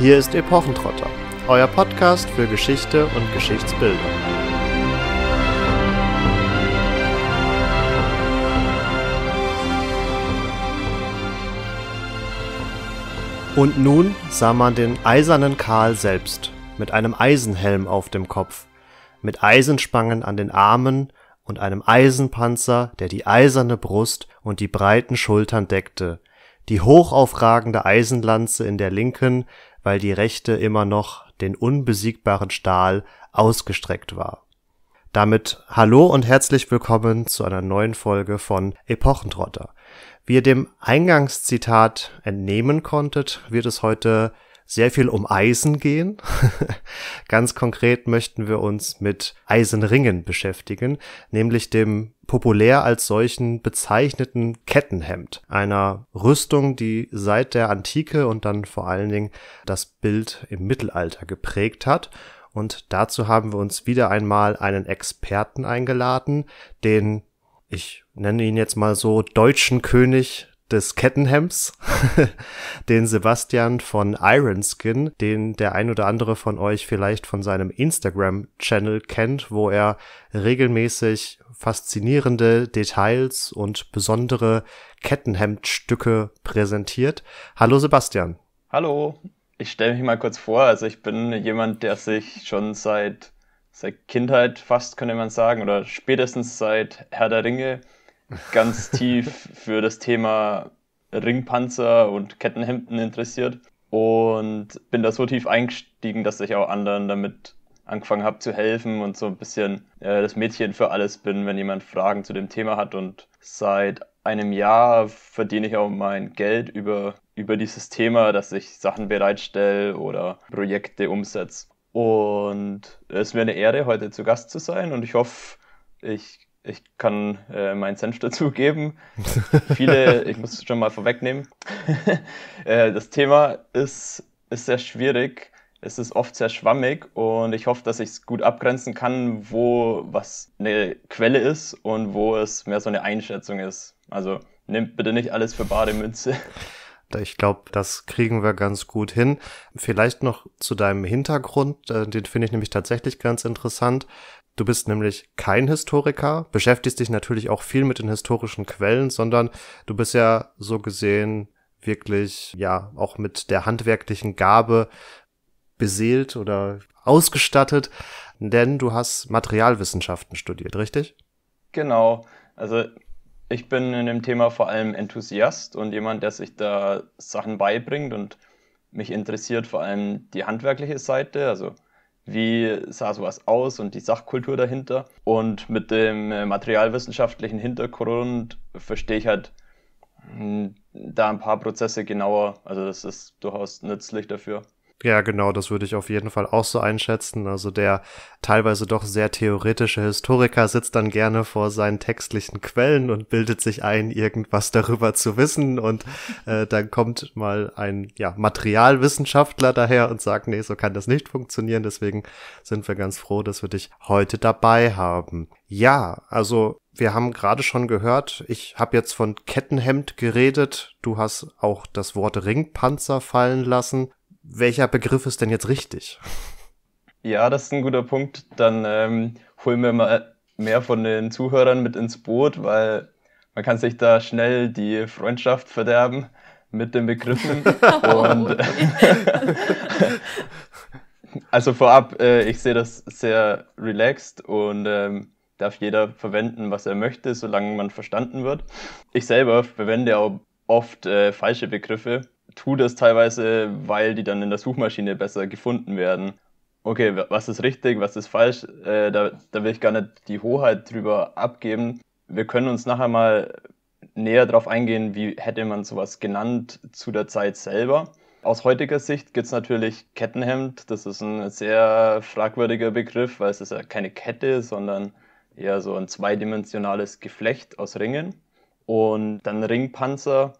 Hier ist Epochentrotter, euer Podcast für Geschichte und Geschichtsbildung. Und nun sah man den eisernen Karl selbst, mit einem Eisenhelm auf dem Kopf, mit Eisenspangen an den Armen und einem Eisenpanzer, der die eiserne Brust und die breiten Schultern deckte, die hochaufragende Eisenlanze in der linken, weil die Rechte immer noch den unbesiegbaren Stahl ausgestreckt war. Damit hallo und herzlich willkommen zu einer neuen Folge von Epochentrotter. Wie ihr dem Eingangszitat entnehmen konntet, wird es heute sehr viel um Eisen gehen. Ganz konkret möchten wir uns mit Eisenringen beschäftigen, nämlich dem populär als solchen bezeichneten Kettenhemd, einer Rüstung, die seit der Antike und dann vor allen Dingen das Bild im Mittelalter geprägt hat. Und dazu haben wir uns wieder einmal einen Experten eingeladen, den ich nenne ihn jetzt mal so deutschen König des Kettenhemds, den Sebastian von Ironskin, den der ein oder andere von euch vielleicht von seinem Instagram-Channel kennt, wo er regelmäßig faszinierende Details und besondere Kettenhemdstücke präsentiert. Hallo Sebastian. Hallo, ich stelle mich mal kurz vor. Also ich bin jemand, der sich schon seit, seit Kindheit fast, könnte man sagen, oder spätestens seit Herr der Ringe ganz tief für das Thema Ringpanzer und Kettenhemden interessiert und bin da so tief eingestiegen, dass ich auch anderen damit angefangen habe zu helfen und so ein bisschen äh, das Mädchen für alles bin, wenn jemand Fragen zu dem Thema hat. Und seit einem Jahr verdiene ich auch mein Geld über, über dieses Thema, dass ich Sachen bereitstelle oder Projekte umsetze. Und es ist mir eine Ehre, heute zu Gast zu sein und ich hoffe, ich ich kann äh, meinen Senf dazugeben. Viele, ich muss es schon mal vorwegnehmen. äh, das Thema ist, ist sehr schwierig. Es ist oft sehr schwammig und ich hoffe, dass ich es gut abgrenzen kann, wo was eine Quelle ist und wo es mehr so eine Einschätzung ist. Also nimmt bitte nicht alles für bare Münze. Ich glaube, das kriegen wir ganz gut hin. Vielleicht noch zu deinem Hintergrund, äh, den finde ich nämlich tatsächlich ganz interessant. Du bist nämlich kein Historiker, beschäftigst dich natürlich auch viel mit den historischen Quellen, sondern du bist ja so gesehen wirklich, ja, auch mit der handwerklichen Gabe beseelt oder ausgestattet, denn du hast Materialwissenschaften studiert, richtig? Genau. Also ich bin in dem Thema vor allem Enthusiast und jemand, der sich da Sachen beibringt und mich interessiert vor allem die handwerkliche Seite, also wie sah sowas aus und die Sachkultur dahinter. Und mit dem äh, materialwissenschaftlichen Hintergrund verstehe ich halt hm, da ein paar Prozesse genauer. Also das ist durchaus nützlich dafür. Ja, genau, das würde ich auf jeden Fall auch so einschätzen. Also der teilweise doch sehr theoretische Historiker sitzt dann gerne vor seinen textlichen Quellen und bildet sich ein, irgendwas darüber zu wissen. Und äh, dann kommt mal ein ja, Materialwissenschaftler daher und sagt, nee, so kann das nicht funktionieren. Deswegen sind wir ganz froh, dass wir dich heute dabei haben. Ja, also wir haben gerade schon gehört, ich habe jetzt von Kettenhemd geredet, du hast auch das Wort Ringpanzer fallen lassen welcher Begriff ist denn jetzt richtig? Ja, das ist ein guter Punkt. Dann ähm, holen wir mal mehr von den Zuhörern mit ins Boot, weil man kann sich da schnell die Freundschaft verderben mit den Begriffen. Und, also vorab, äh, ich sehe das sehr relaxed und ähm, darf jeder verwenden, was er möchte, solange man verstanden wird. Ich selber verwende auch oft äh, falsche Begriffe, tue das teilweise, weil die dann in der Suchmaschine besser gefunden werden. Okay, was ist richtig, was ist falsch, äh, da, da will ich gar nicht die Hoheit drüber abgeben. Wir können uns nachher mal näher darauf eingehen, wie hätte man sowas genannt zu der Zeit selber. Aus heutiger Sicht gibt es natürlich Kettenhemd. Das ist ein sehr fragwürdiger Begriff, weil es ist ja keine Kette, sondern eher so ein zweidimensionales Geflecht aus Ringen. Und dann Ringpanzer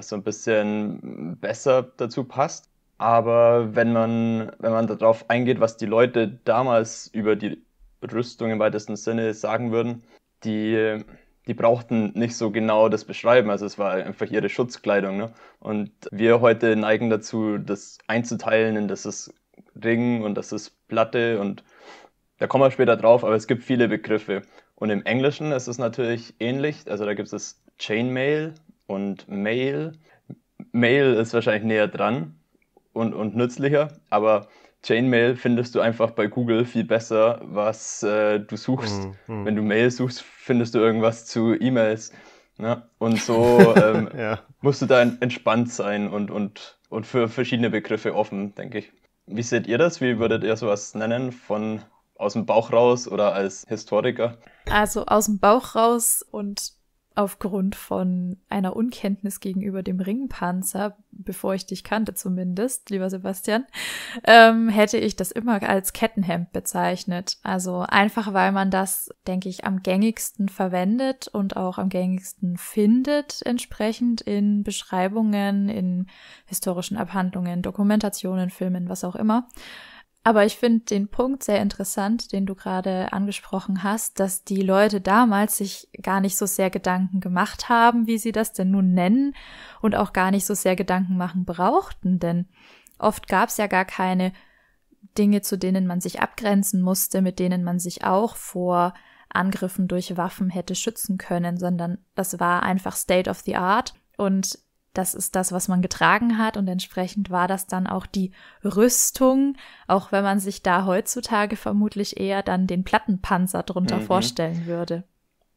was so ein bisschen besser dazu passt. Aber wenn man, wenn man darauf eingeht, was die Leute damals über die Rüstung im weitesten Sinne sagen würden, die, die brauchten nicht so genau das beschreiben. Also es war einfach ihre Schutzkleidung. Ne? Und wir heute neigen dazu, das einzuteilen in das ist Ring und das ist Platte und da kommen wir später drauf, aber es gibt viele Begriffe. Und im Englischen ist es natürlich ähnlich. Also da gibt es Chainmail und Mail. Mail ist wahrscheinlich näher dran und, und nützlicher, aber Chainmail findest du einfach bei Google viel besser, was äh, du suchst. Mhm. mhm. Wenn du Mail suchst, findest du irgendwas zu E-Mails. Ne? Und so ähm, ja. musst du da entspannt sein und, und, und für verschiedene Begriffe offen, denke ich. Wie seht ihr das? Wie würdet ihr sowas nennen von aus dem Bauch raus oder als Historiker? Also aus dem Bauch raus und aufgrund von einer Unkenntnis gegenüber dem Ringpanzer, bevor ich dich kannte zumindest, lieber Sebastian, ähm, hätte ich das immer als Kettenhemd bezeichnet. Also einfach, weil man das, denke ich, am gängigsten verwendet und auch am gängigsten findet, entsprechend in Beschreibungen, in historischen Abhandlungen, Dokumentationen, Filmen, was auch immer. Aber ich finde den Punkt sehr interessant, den du gerade angesprochen hast, dass die Leute damals sich gar nicht so sehr Gedanken gemacht haben, wie sie das denn nun nennen, und auch gar nicht so sehr Gedanken machen brauchten, denn oft gab es ja gar keine Dinge, zu denen man sich abgrenzen musste, mit denen man sich auch vor Angriffen durch Waffen hätte schützen können, sondern das war einfach State of the Art und das ist das, was man getragen hat und entsprechend war das dann auch die Rüstung, auch wenn man sich da heutzutage vermutlich eher dann den Plattenpanzer drunter mhm. vorstellen würde.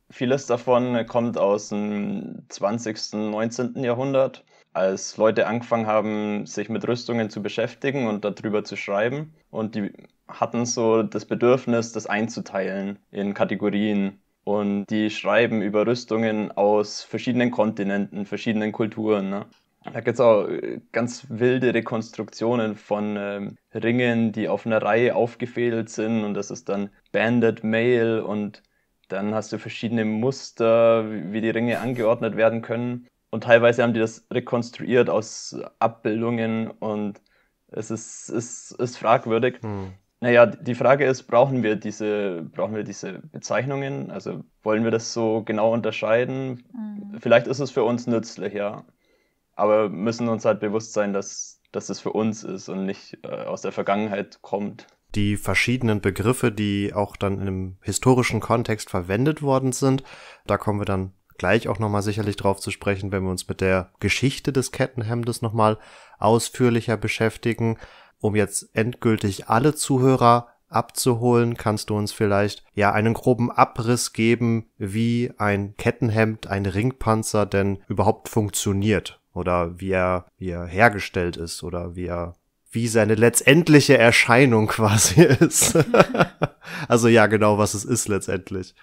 Vieles davon kommt aus dem 20., 19. Jahrhundert, als Leute angefangen haben, sich mit Rüstungen zu beschäftigen und darüber zu schreiben. Und die hatten so das Bedürfnis, das einzuteilen in Kategorien und die schreiben über Rüstungen aus verschiedenen Kontinenten, verschiedenen Kulturen. Ne? Da gibt es auch äh, ganz wilde Rekonstruktionen von ähm, Ringen, die auf einer Reihe aufgefädelt sind. Und das ist dann Banded Mail und dann hast du verschiedene Muster, wie die Ringe angeordnet werden können. Und teilweise haben die das rekonstruiert aus Abbildungen und es ist, ist, ist fragwürdig. Hm. Naja, die Frage ist, brauchen wir diese, brauchen wir diese Bezeichnungen? Also wollen wir das so genau unterscheiden? Mhm. Vielleicht ist es für uns nützlich, ja. Aber müssen uns halt bewusst sein, dass, dass es für uns ist und nicht äh, aus der Vergangenheit kommt. Die verschiedenen Begriffe, die auch dann im historischen Kontext verwendet worden sind, da kommen wir dann gleich auch nochmal sicherlich drauf zu sprechen, wenn wir uns mit der Geschichte des Kettenhemdes nochmal ausführlicher beschäftigen um jetzt endgültig alle Zuhörer abzuholen, kannst du uns vielleicht ja einen groben Abriss geben, wie ein Kettenhemd, ein Ringpanzer denn überhaupt funktioniert oder wie er, wie er hergestellt ist oder wie er wie seine letztendliche Erscheinung quasi ist. also ja, genau, was es ist letztendlich.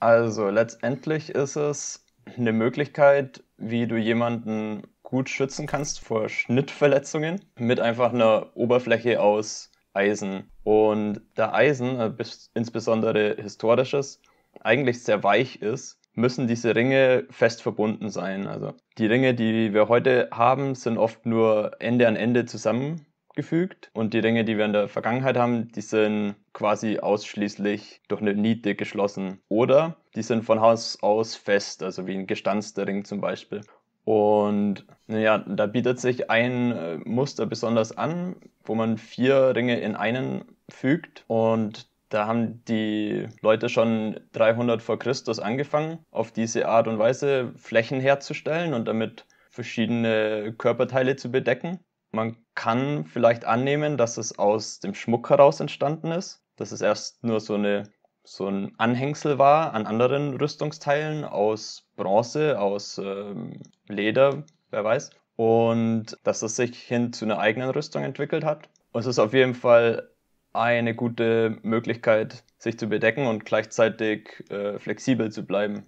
Also letztendlich ist es eine Möglichkeit, wie du jemanden gut schützen kannst vor Schnittverletzungen mit einfach einer Oberfläche aus Eisen. Und da Eisen, äh, insbesondere historisches, eigentlich sehr weich ist, müssen diese Ringe fest verbunden sein. Also die Ringe, die wir heute haben, sind oft nur Ende an Ende zusammengefügt und die Ringe, die wir in der Vergangenheit haben, die sind quasi ausschließlich durch eine Niete geschlossen oder die sind von Haus aus fest, also wie ein gestanzter Ring zum Beispiel. Und naja, da bietet sich ein äh, Muster besonders an, wo man vier Ringe in einen fügt und da haben die Leute schon 300 vor Christus angefangen, auf diese Art und Weise Flächen herzustellen und damit verschiedene Körperteile zu bedecken. Man kann vielleicht annehmen, dass es aus dem Schmuck heraus entstanden ist, dass es erst nur so eine so ein Anhängsel war an anderen Rüstungsteilen aus Bronze, aus ähm, Leder, wer weiß. Und dass es sich hin zu einer eigenen Rüstung entwickelt hat. Und es ist auf jeden Fall eine gute Möglichkeit, sich zu bedecken und gleichzeitig äh, flexibel zu bleiben.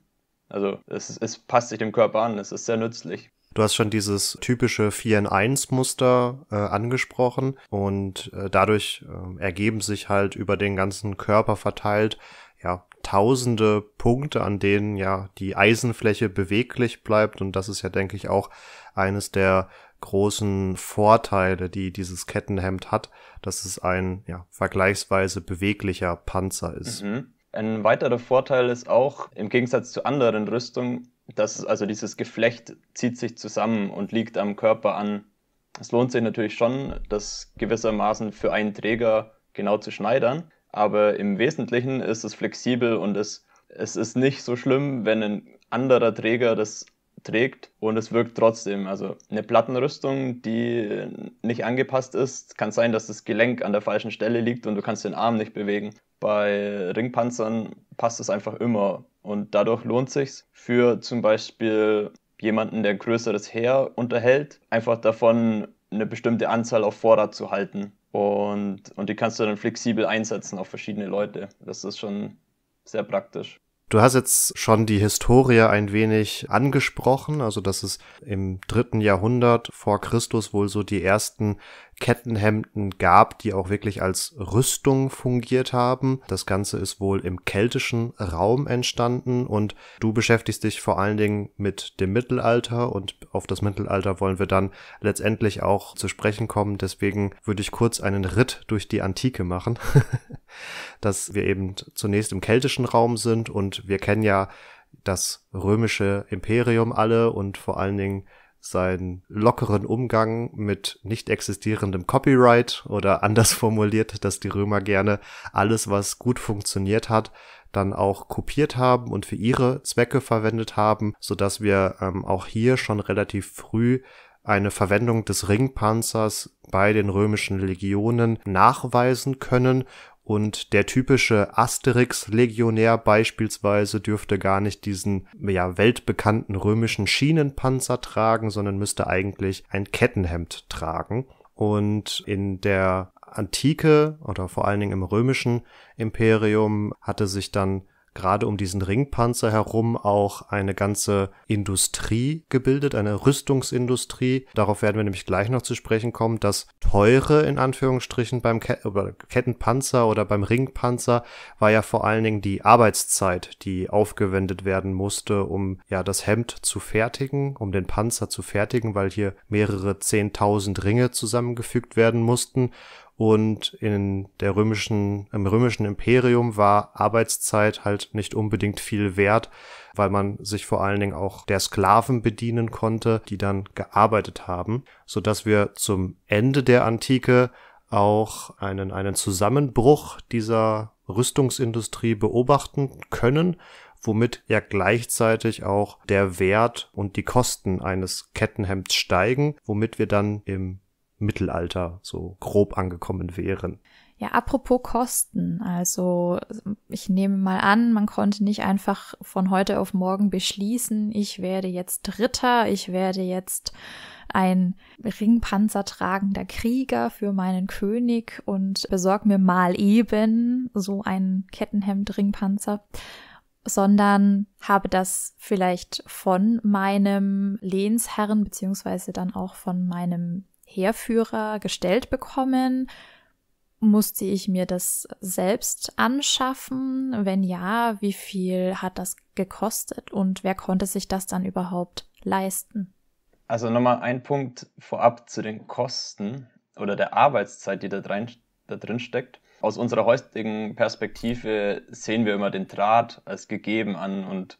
Also es, es passt sich dem Körper an, es ist sehr nützlich. Du hast schon dieses typische 4 in 1 Muster äh, angesprochen und äh, dadurch äh, ergeben sich halt über den ganzen Körper verteilt ja tausende Punkte, an denen ja die Eisenfläche beweglich bleibt und das ist ja denke ich auch eines der großen Vorteile, die dieses Kettenhemd hat, dass es ein ja, vergleichsweise beweglicher Panzer ist. Mhm. Ein weiterer Vorteil ist auch, im Gegensatz zu anderen Rüstungen, das, also dieses Geflecht zieht sich zusammen und liegt am Körper an. Es lohnt sich natürlich schon, das gewissermaßen für einen Träger genau zu schneidern, aber im Wesentlichen ist es flexibel und es, es ist nicht so schlimm, wenn ein anderer Träger das trägt und es wirkt trotzdem. Also eine Plattenrüstung, die nicht angepasst ist, kann sein, dass das Gelenk an der falschen Stelle liegt und du kannst den Arm nicht bewegen. Bei Ringpanzern passt es einfach immer und dadurch lohnt sich für zum Beispiel jemanden, der ein größeres Heer unterhält, einfach davon eine bestimmte Anzahl auf Vorrat zu halten. Und, und die kannst du dann flexibel einsetzen auf verschiedene Leute. Das ist schon sehr praktisch. Du hast jetzt schon die Historie ein wenig angesprochen, also dass es im dritten Jahrhundert vor Christus wohl so die ersten Kettenhemden gab, die auch wirklich als Rüstung fungiert haben. Das Ganze ist wohl im keltischen Raum entstanden und du beschäftigst dich vor allen Dingen mit dem Mittelalter und auf das Mittelalter wollen wir dann letztendlich auch zu sprechen kommen. Deswegen würde ich kurz einen Ritt durch die Antike machen, dass wir eben zunächst im keltischen Raum sind und wir kennen ja das römische Imperium alle und vor allen Dingen seinen lockeren Umgang mit nicht existierendem Copyright oder anders formuliert, dass die Römer gerne alles, was gut funktioniert hat, dann auch kopiert haben und für ihre Zwecke verwendet haben, so dass wir ähm, auch hier schon relativ früh eine Verwendung des Ringpanzers bei den römischen Legionen nachweisen können und der typische Asterix-Legionär beispielsweise dürfte gar nicht diesen ja, weltbekannten römischen Schienenpanzer tragen, sondern müsste eigentlich ein Kettenhemd tragen. Und in der Antike oder vor allen Dingen im römischen Imperium hatte sich dann gerade um diesen Ringpanzer herum auch eine ganze Industrie gebildet, eine Rüstungsindustrie. Darauf werden wir nämlich gleich noch zu sprechen kommen, dass teure in Anführungsstrichen beim Ke Kettenpanzer oder beim Ringpanzer war ja vor allen Dingen die Arbeitszeit, die aufgewendet werden musste, um ja das Hemd zu fertigen, um den Panzer zu fertigen, weil hier mehrere 10.000 Ringe zusammengefügt werden mussten und in der römischen, im römischen Imperium war Arbeitszeit halt nicht unbedingt viel wert, weil man sich vor allen Dingen auch der Sklaven bedienen konnte, die dann gearbeitet haben, so dass wir zum Ende der Antike auch einen, einen Zusammenbruch dieser Rüstungsindustrie beobachten können, womit ja gleichzeitig auch der Wert und die Kosten eines Kettenhemds steigen, womit wir dann im Mittelalter so grob angekommen wären. Ja, apropos Kosten. Also ich nehme mal an, man konnte nicht einfach von heute auf morgen beschließen, ich werde jetzt Ritter, ich werde jetzt ein ringpanzertragender Krieger für meinen König und besorg mir mal eben so einen Kettenhemd-Ringpanzer sondern habe das vielleicht von meinem Lehnsherren beziehungsweise dann auch von meinem Heerführer gestellt bekommen? Musste ich mir das selbst anschaffen? Wenn ja, wie viel hat das gekostet und wer konnte sich das dann überhaupt leisten? Also nochmal ein Punkt vorab zu den Kosten oder der Arbeitszeit, die da, rein, da drin steckt. Aus unserer heutigen Perspektive sehen wir immer den Draht als gegeben an und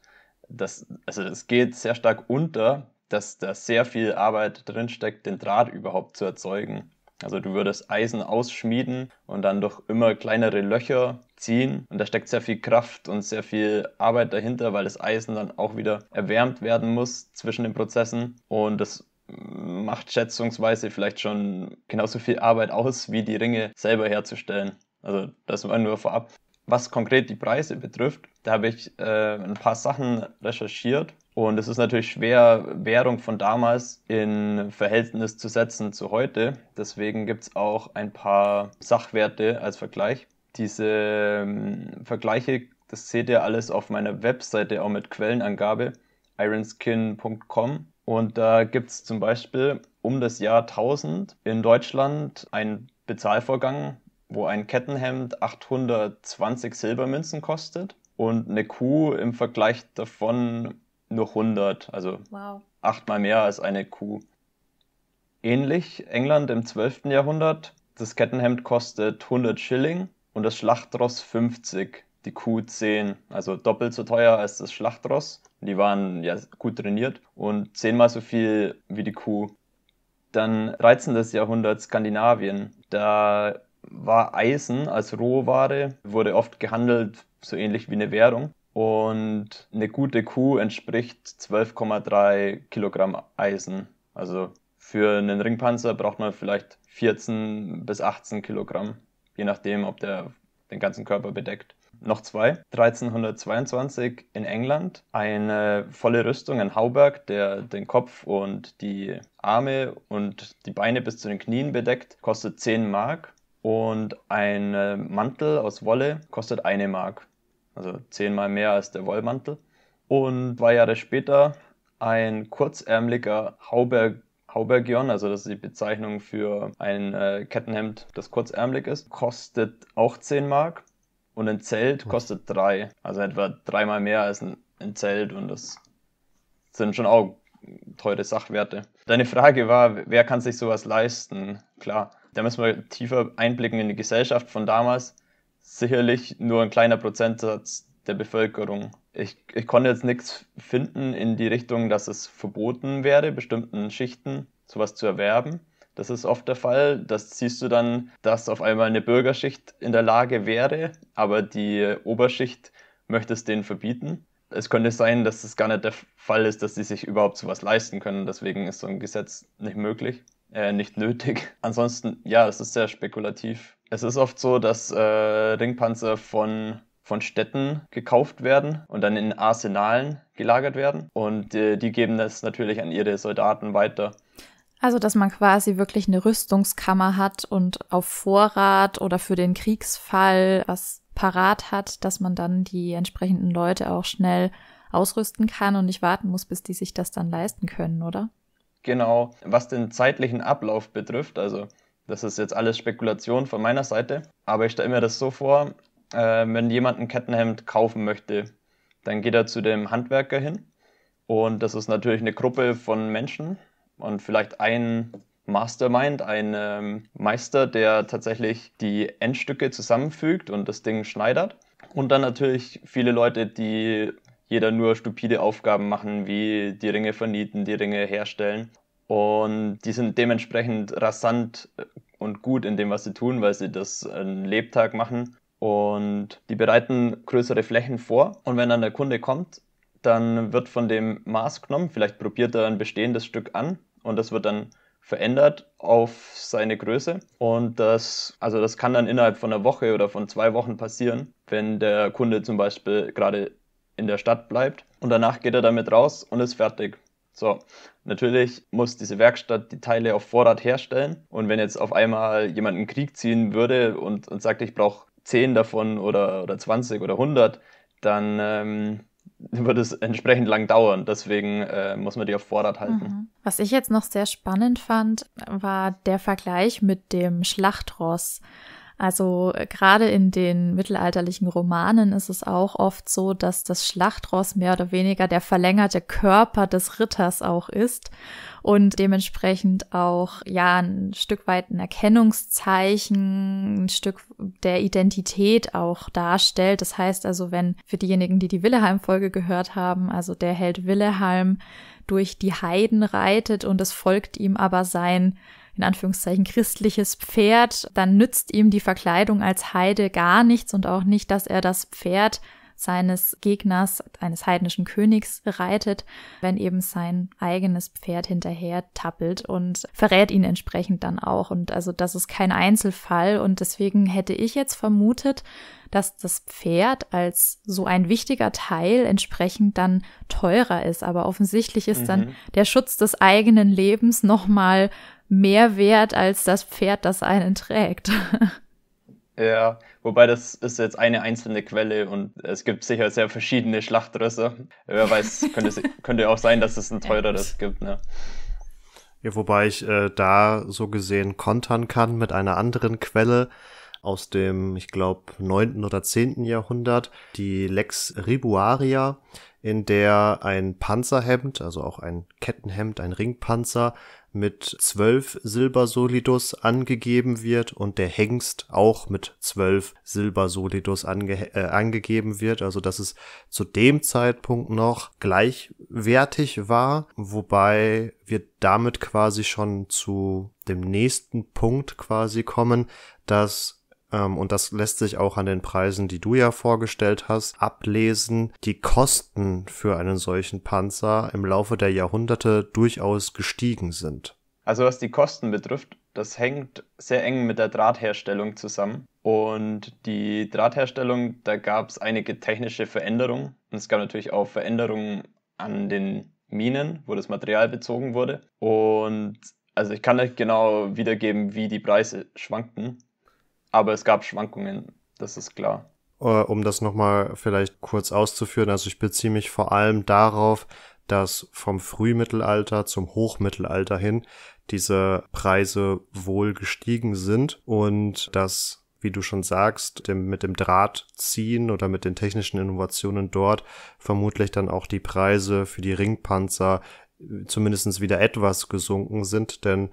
das, also das geht sehr stark unter, dass da sehr viel Arbeit drinsteckt, den Draht überhaupt zu erzeugen. Also du würdest Eisen ausschmieden und dann durch immer kleinere Löcher ziehen. Und da steckt sehr viel Kraft und sehr viel Arbeit dahinter, weil das Eisen dann auch wieder erwärmt werden muss zwischen den Prozessen. Und das macht schätzungsweise vielleicht schon genauso viel Arbeit aus, wie die Ringe selber herzustellen. Also das war nur vorab. Was konkret die Preise betrifft, da habe ich äh, ein paar Sachen recherchiert und es ist natürlich schwer, Währung von damals in Verhältnis zu setzen zu heute. Deswegen gibt es auch ein paar Sachwerte als Vergleich. Diese ähm, Vergleiche, das seht ihr alles auf meiner Webseite auch mit Quellenangabe, ironskin.com. Und da gibt es zum Beispiel um das Jahr 1000 in Deutschland einen Bezahlvorgang, wo ein Kettenhemd 820 Silbermünzen kostet und eine Kuh im Vergleich davon nur 100, also wow. achtmal mehr als eine Kuh. Ähnlich England im 12. Jahrhundert. Das Kettenhemd kostet 100 Schilling und das Schlachtross 50, die Kuh 10. Also doppelt so teuer als das Schlachtross. Die waren ja gut trainiert und zehnmal so viel wie die Kuh. Dann 13. Jahrhundert Skandinavien. Da war Eisen als Rohware, wurde oft gehandelt, so ähnlich wie eine Währung. Und eine gute Kuh entspricht 12,3 Kilogramm Eisen. Also für einen Ringpanzer braucht man vielleicht 14 bis 18 Kilogramm, je nachdem, ob der den ganzen Körper bedeckt. Noch zwei. 1322 in England eine volle Rüstung, ein Hauberg, der den Kopf und die Arme und die Beine bis zu den Knien bedeckt, kostet 10 Mark. Und ein äh, Mantel aus Wolle kostet eine Mark also zehnmal mehr als der Wollmantel. Und zwei Jahre später ein kurzärmlicher Hauberg Haubergion, also das ist die Bezeichnung für ein äh, Kettenhemd, das kurzärmlich ist, kostet auch 10 Mark und ein Zelt hm. kostet 3, also etwa dreimal mehr als ein, ein Zelt und das sind schon auch teure Sachwerte. Deine Frage war, wer kann sich sowas leisten? Klar, da müssen wir tiefer einblicken in die Gesellschaft von damals sicherlich nur ein kleiner Prozentsatz der Bevölkerung. Ich, ich konnte jetzt nichts finden in die Richtung, dass es verboten wäre, bestimmten Schichten sowas zu erwerben. Das ist oft der Fall. Das siehst du dann, dass auf einmal eine Bürgerschicht in der Lage wäre, aber die Oberschicht möchte es denen verbieten. Es könnte sein, dass es gar nicht der Fall ist, dass sie sich überhaupt sowas leisten können. Deswegen ist so ein Gesetz nicht möglich äh, nicht nötig. Ansonsten, ja, es ist sehr spekulativ. Es ist oft so, dass äh, Ringpanzer von, von Städten gekauft werden und dann in Arsenalen gelagert werden. Und äh, die geben das natürlich an ihre Soldaten weiter. Also, dass man quasi wirklich eine Rüstungskammer hat und auf Vorrat oder für den Kriegsfall was parat hat, dass man dann die entsprechenden Leute auch schnell ausrüsten kann und nicht warten muss, bis die sich das dann leisten können, oder? genau, was den zeitlichen Ablauf betrifft. Also das ist jetzt alles Spekulation von meiner Seite, aber ich stelle mir das so vor, äh, wenn jemand ein Kettenhemd kaufen möchte, dann geht er zu dem Handwerker hin und das ist natürlich eine Gruppe von Menschen und vielleicht ein Mastermind, ein ähm, Meister, der tatsächlich die Endstücke zusammenfügt und das Ding schneidert. Und dann natürlich viele Leute, die jeder nur stupide Aufgaben machen, wie die Ringe vernieten, die Ringe herstellen. Und die sind dementsprechend rasant und gut in dem, was sie tun, weil sie das einen Lebtag machen. Und die bereiten größere Flächen vor. Und wenn dann der Kunde kommt, dann wird von dem Maß genommen. Vielleicht probiert er ein bestehendes Stück an und das wird dann verändert auf seine Größe. Und das, also das kann dann innerhalb von einer Woche oder von zwei Wochen passieren, wenn der Kunde zum Beispiel gerade in der Stadt bleibt und danach geht er damit raus und ist fertig. So, natürlich muss diese Werkstatt die Teile auf Vorrat herstellen und wenn jetzt auf einmal jemand einen Krieg ziehen würde und, und sagt, ich brauche 10 davon oder, oder 20 oder 100, dann ähm, wird es entsprechend lang dauern. Deswegen äh, muss man die auf Vorrat halten. Mhm. Was ich jetzt noch sehr spannend fand, war der Vergleich mit dem Schlachtross. Also äh, gerade in den mittelalterlichen Romanen ist es auch oft so, dass das Schlachtross mehr oder weniger der verlängerte Körper des Ritters auch ist und dementsprechend auch ja ein Stück weit ein Erkennungszeichen, ein Stück der Identität auch darstellt. Das heißt also, wenn für diejenigen, die die Willeheim-Folge gehört haben, also der Held Willeheim durch die Heiden reitet und es folgt ihm aber sein in Anführungszeichen christliches Pferd, dann nützt ihm die Verkleidung als Heide gar nichts und auch nicht, dass er das Pferd seines Gegners, eines heidnischen Königs, reitet, wenn eben sein eigenes Pferd hinterher tappelt und verrät ihn entsprechend dann auch. Und also das ist kein Einzelfall und deswegen hätte ich jetzt vermutet, dass das Pferd als so ein wichtiger Teil entsprechend dann teurer ist. Aber offensichtlich ist mhm. dann der Schutz des eigenen Lebens nochmal mehr wert als das Pferd, das einen trägt. Ja, wobei das ist jetzt eine einzelne Quelle und es gibt sicher sehr verschiedene Schlachtrisse. Wer weiß, könnte, könnte auch sein, dass es ein teureres gibt. Ne? Ja, wobei ich äh, da so gesehen kontern kann mit einer anderen Quelle aus dem, ich glaube, neunten oder zehnten Jahrhundert, die Lex Ribuaria, in der ein Panzerhemd, also auch ein Kettenhemd, ein Ringpanzer, mit zwölf Silbersolidus angegeben wird und der Hengst auch mit zwölf Silbersolidus ange äh, angegeben wird. Also dass es zu dem Zeitpunkt noch gleichwertig war, wobei wir damit quasi schon zu dem nächsten Punkt quasi kommen, dass ähm, und das lässt sich auch an den Preisen, die du ja vorgestellt hast, ablesen, die Kosten für einen solchen Panzer im Laufe der Jahrhunderte durchaus gestiegen sind. Also was die Kosten betrifft, das hängt sehr eng mit der Drahtherstellung zusammen. Und die Drahtherstellung, da gab es einige technische Veränderungen. Und es gab natürlich auch Veränderungen an den Minen, wo das Material bezogen wurde. Und also ich kann nicht genau wiedergeben, wie die Preise schwankten aber es gab Schwankungen, das ist klar. Äh, um das nochmal vielleicht kurz auszuführen, also ich beziehe mich vor allem darauf, dass vom Frühmittelalter zum Hochmittelalter hin diese Preise wohl gestiegen sind und dass wie du schon sagst, dem, mit dem Drahtziehen oder mit den technischen Innovationen dort vermutlich dann auch die Preise für die Ringpanzer äh, zumindest wieder etwas gesunken sind, denn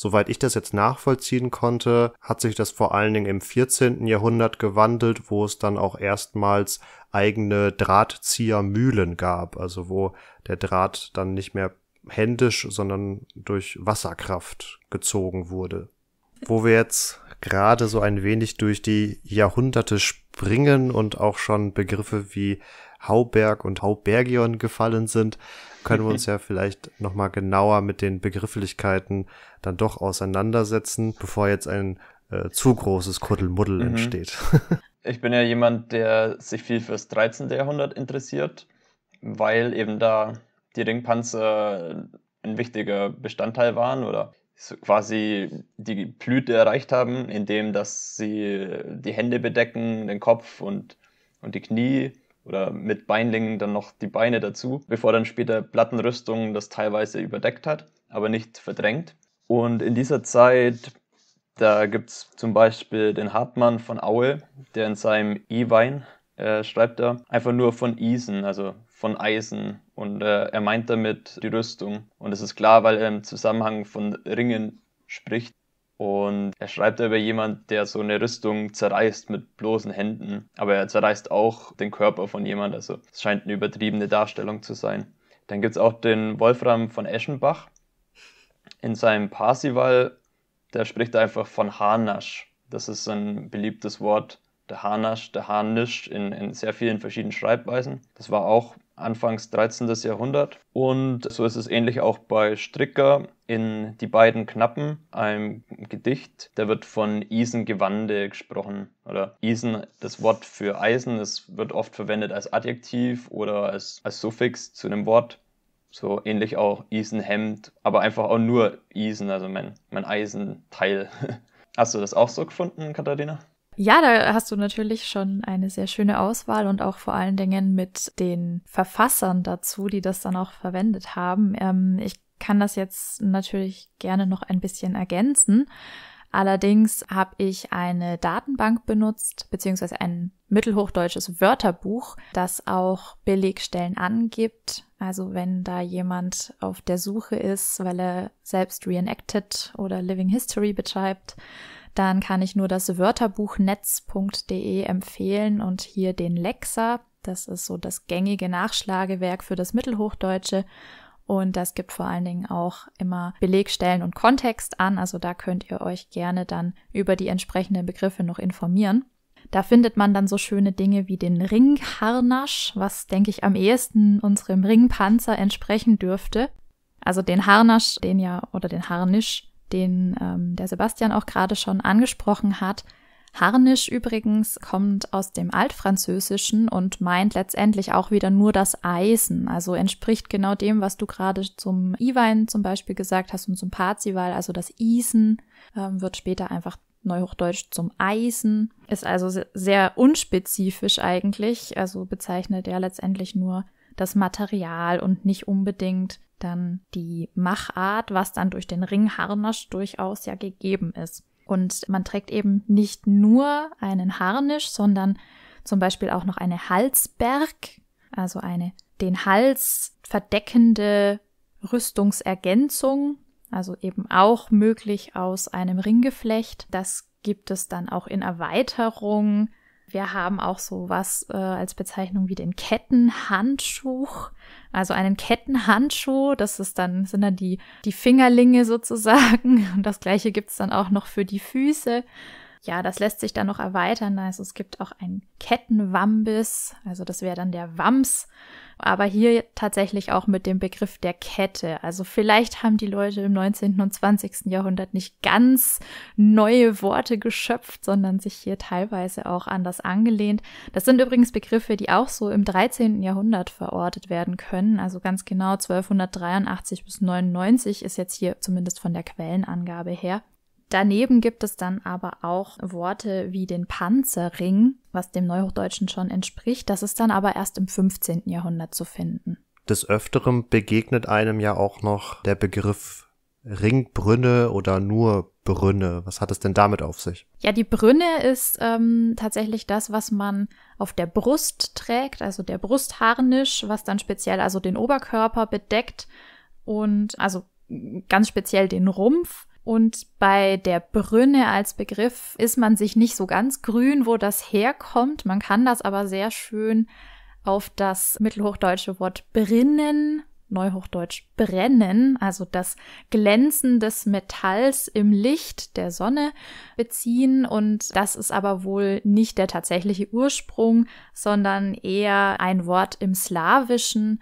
Soweit ich das jetzt nachvollziehen konnte, hat sich das vor allen Dingen im 14. Jahrhundert gewandelt, wo es dann auch erstmals eigene Drahtziehermühlen gab, also wo der Draht dann nicht mehr händisch, sondern durch Wasserkraft gezogen wurde. Wo wir jetzt gerade so ein wenig durch die Jahrhunderte springen und auch schon Begriffe wie Hauberg und Haubergion gefallen sind, können wir uns ja vielleicht nochmal genauer mit den Begrifflichkeiten dann doch auseinandersetzen, bevor jetzt ein äh, zu großes Kuddelmuddel mhm. entsteht. ich bin ja jemand, der sich viel fürs 13. Jahrhundert interessiert, weil eben da die Ringpanzer ein wichtiger Bestandteil waren oder quasi die Blüte erreicht haben, indem dass sie die Hände bedecken, den Kopf und, und die Knie oder mit Beinlingen dann noch die Beine dazu, bevor dann später Plattenrüstung das teilweise überdeckt hat, aber nicht verdrängt. Und in dieser Zeit, da gibt es zum Beispiel den Hartmann von Aue, der in seinem E-Wein äh, schreibt da einfach nur von Isen, also von Eisen. Und äh, er meint damit die Rüstung. Und es ist klar, weil er im Zusammenhang von Ringen spricht, und er schreibt über jemand, der so eine Rüstung zerreißt mit bloßen Händen. Aber er zerreißt auch den Körper von jemand. Also es scheint eine übertriebene Darstellung zu sein. Dann gibt es auch den Wolfram von Eschenbach. In seinem Parsival, der spricht einfach von Harnasch. Das ist ein beliebtes Wort. Der Harnasch, der Harnisch in, in sehr vielen verschiedenen Schreibweisen. Das war auch Anfangs 13. Jahrhundert. Und so ist es ähnlich auch bei Stricker in Die beiden Knappen, einem Gedicht. Da wird von Isengewande gesprochen. Oder Isen, das Wort für Eisen, das wird oft verwendet als Adjektiv oder als, als Suffix zu einem Wort. So ähnlich auch Isenhemd, aber einfach auch nur Isen, also mein, mein Eisenteil. Hast du das auch so gefunden, Katharina? Ja, da hast du natürlich schon eine sehr schöne Auswahl und auch vor allen Dingen mit den Verfassern dazu, die das dann auch verwendet haben. Ähm, ich kann das jetzt natürlich gerne noch ein bisschen ergänzen. Allerdings habe ich eine Datenbank benutzt, beziehungsweise ein mittelhochdeutsches Wörterbuch, das auch Belegstellen angibt. Also wenn da jemand auf der Suche ist, weil er selbst Reenacted oder Living History betreibt, dann kann ich nur das Wörterbuchnetz.de empfehlen und hier den Lexa. Das ist so das gängige Nachschlagewerk für das Mittelhochdeutsche. Und das gibt vor allen Dingen auch immer Belegstellen und Kontext an. Also da könnt ihr euch gerne dann über die entsprechenden Begriffe noch informieren. Da findet man dann so schöne Dinge wie den Ringharnasch, was, denke ich, am ehesten unserem Ringpanzer entsprechen dürfte. Also den Harnasch, den ja, oder den Harnisch, den ähm, der Sebastian auch gerade schon angesprochen hat. Harnisch übrigens kommt aus dem Altfranzösischen und meint letztendlich auch wieder nur das Eisen, also entspricht genau dem, was du gerade zum Iwein zum Beispiel gesagt hast und zum Parzival, also das Isen äh, wird später einfach Neuhochdeutsch zum Eisen, ist also sehr unspezifisch eigentlich, also bezeichnet er letztendlich nur das Material und nicht unbedingt dann die Machart, was dann durch den Ringharnisch durchaus ja gegeben ist. Und man trägt eben nicht nur einen Harnisch, sondern zum Beispiel auch noch eine Halsberg, also eine den Hals verdeckende Rüstungsergänzung, also eben auch möglich aus einem Ringgeflecht. Das gibt es dann auch in Erweiterung wir haben auch sowas äh, als Bezeichnung wie den Kettenhandschuh. Also einen Kettenhandschuh, das ist dann, sind dann die, die Fingerlinge sozusagen. Und das gleiche gibt's dann auch noch für die Füße. Ja, das lässt sich dann noch erweitern. Also es gibt auch einen Kettenwambis, also das wäre dann der Wams, aber hier tatsächlich auch mit dem Begriff der Kette. Also vielleicht haben die Leute im 19. und 20. Jahrhundert nicht ganz neue Worte geschöpft, sondern sich hier teilweise auch anders angelehnt. Das sind übrigens Begriffe, die auch so im 13. Jahrhundert verortet werden können. Also ganz genau 1283 bis 99 ist jetzt hier zumindest von der Quellenangabe her. Daneben gibt es dann aber auch Worte wie den Panzerring, was dem Neuhochdeutschen schon entspricht. Das ist dann aber erst im 15. Jahrhundert zu finden. Des Öfteren begegnet einem ja auch noch der Begriff Ringbrünne oder nur Brünne. Was hat es denn damit auf sich? Ja, die Brünne ist ähm, tatsächlich das, was man auf der Brust trägt, also der Brustharnisch, was dann speziell also den Oberkörper bedeckt und also ganz speziell den Rumpf und bei der Brünne als Begriff ist man sich nicht so ganz grün, wo das herkommt. Man kann das aber sehr schön auf das mittelhochdeutsche Wort brinnen, neuhochdeutsch brennen, also das Glänzen des Metalls im Licht der Sonne beziehen. Und das ist aber wohl nicht der tatsächliche Ursprung, sondern eher ein Wort im Slawischen,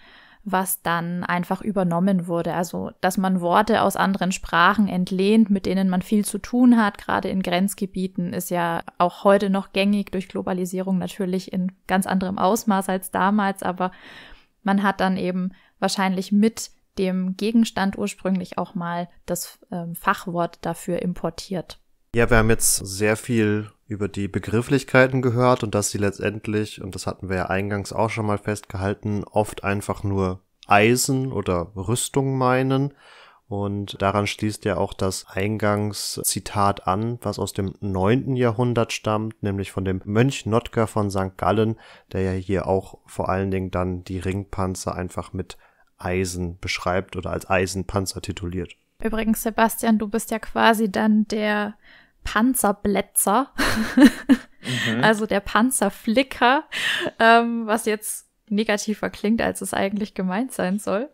was dann einfach übernommen wurde. Also, dass man Worte aus anderen Sprachen entlehnt, mit denen man viel zu tun hat, gerade in Grenzgebieten, ist ja auch heute noch gängig durch Globalisierung natürlich in ganz anderem Ausmaß als damals, aber man hat dann eben wahrscheinlich mit dem Gegenstand ursprünglich auch mal das ähm, Fachwort dafür importiert. Ja, wir haben jetzt sehr viel über die Begrifflichkeiten gehört und dass sie letztendlich, und das hatten wir ja eingangs auch schon mal festgehalten, oft einfach nur Eisen oder Rüstung meinen. Und daran schließt ja auch das Eingangszitat an, was aus dem neunten Jahrhundert stammt, nämlich von dem Mönch Notker von St. Gallen, der ja hier auch vor allen Dingen dann die Ringpanzer einfach mit Eisen beschreibt oder als Eisenpanzer tituliert. Übrigens, Sebastian, du bist ja quasi dann der Panzerblätzer, mhm. also der Panzerflicker, ähm, was jetzt negativer klingt, als es eigentlich gemeint sein soll.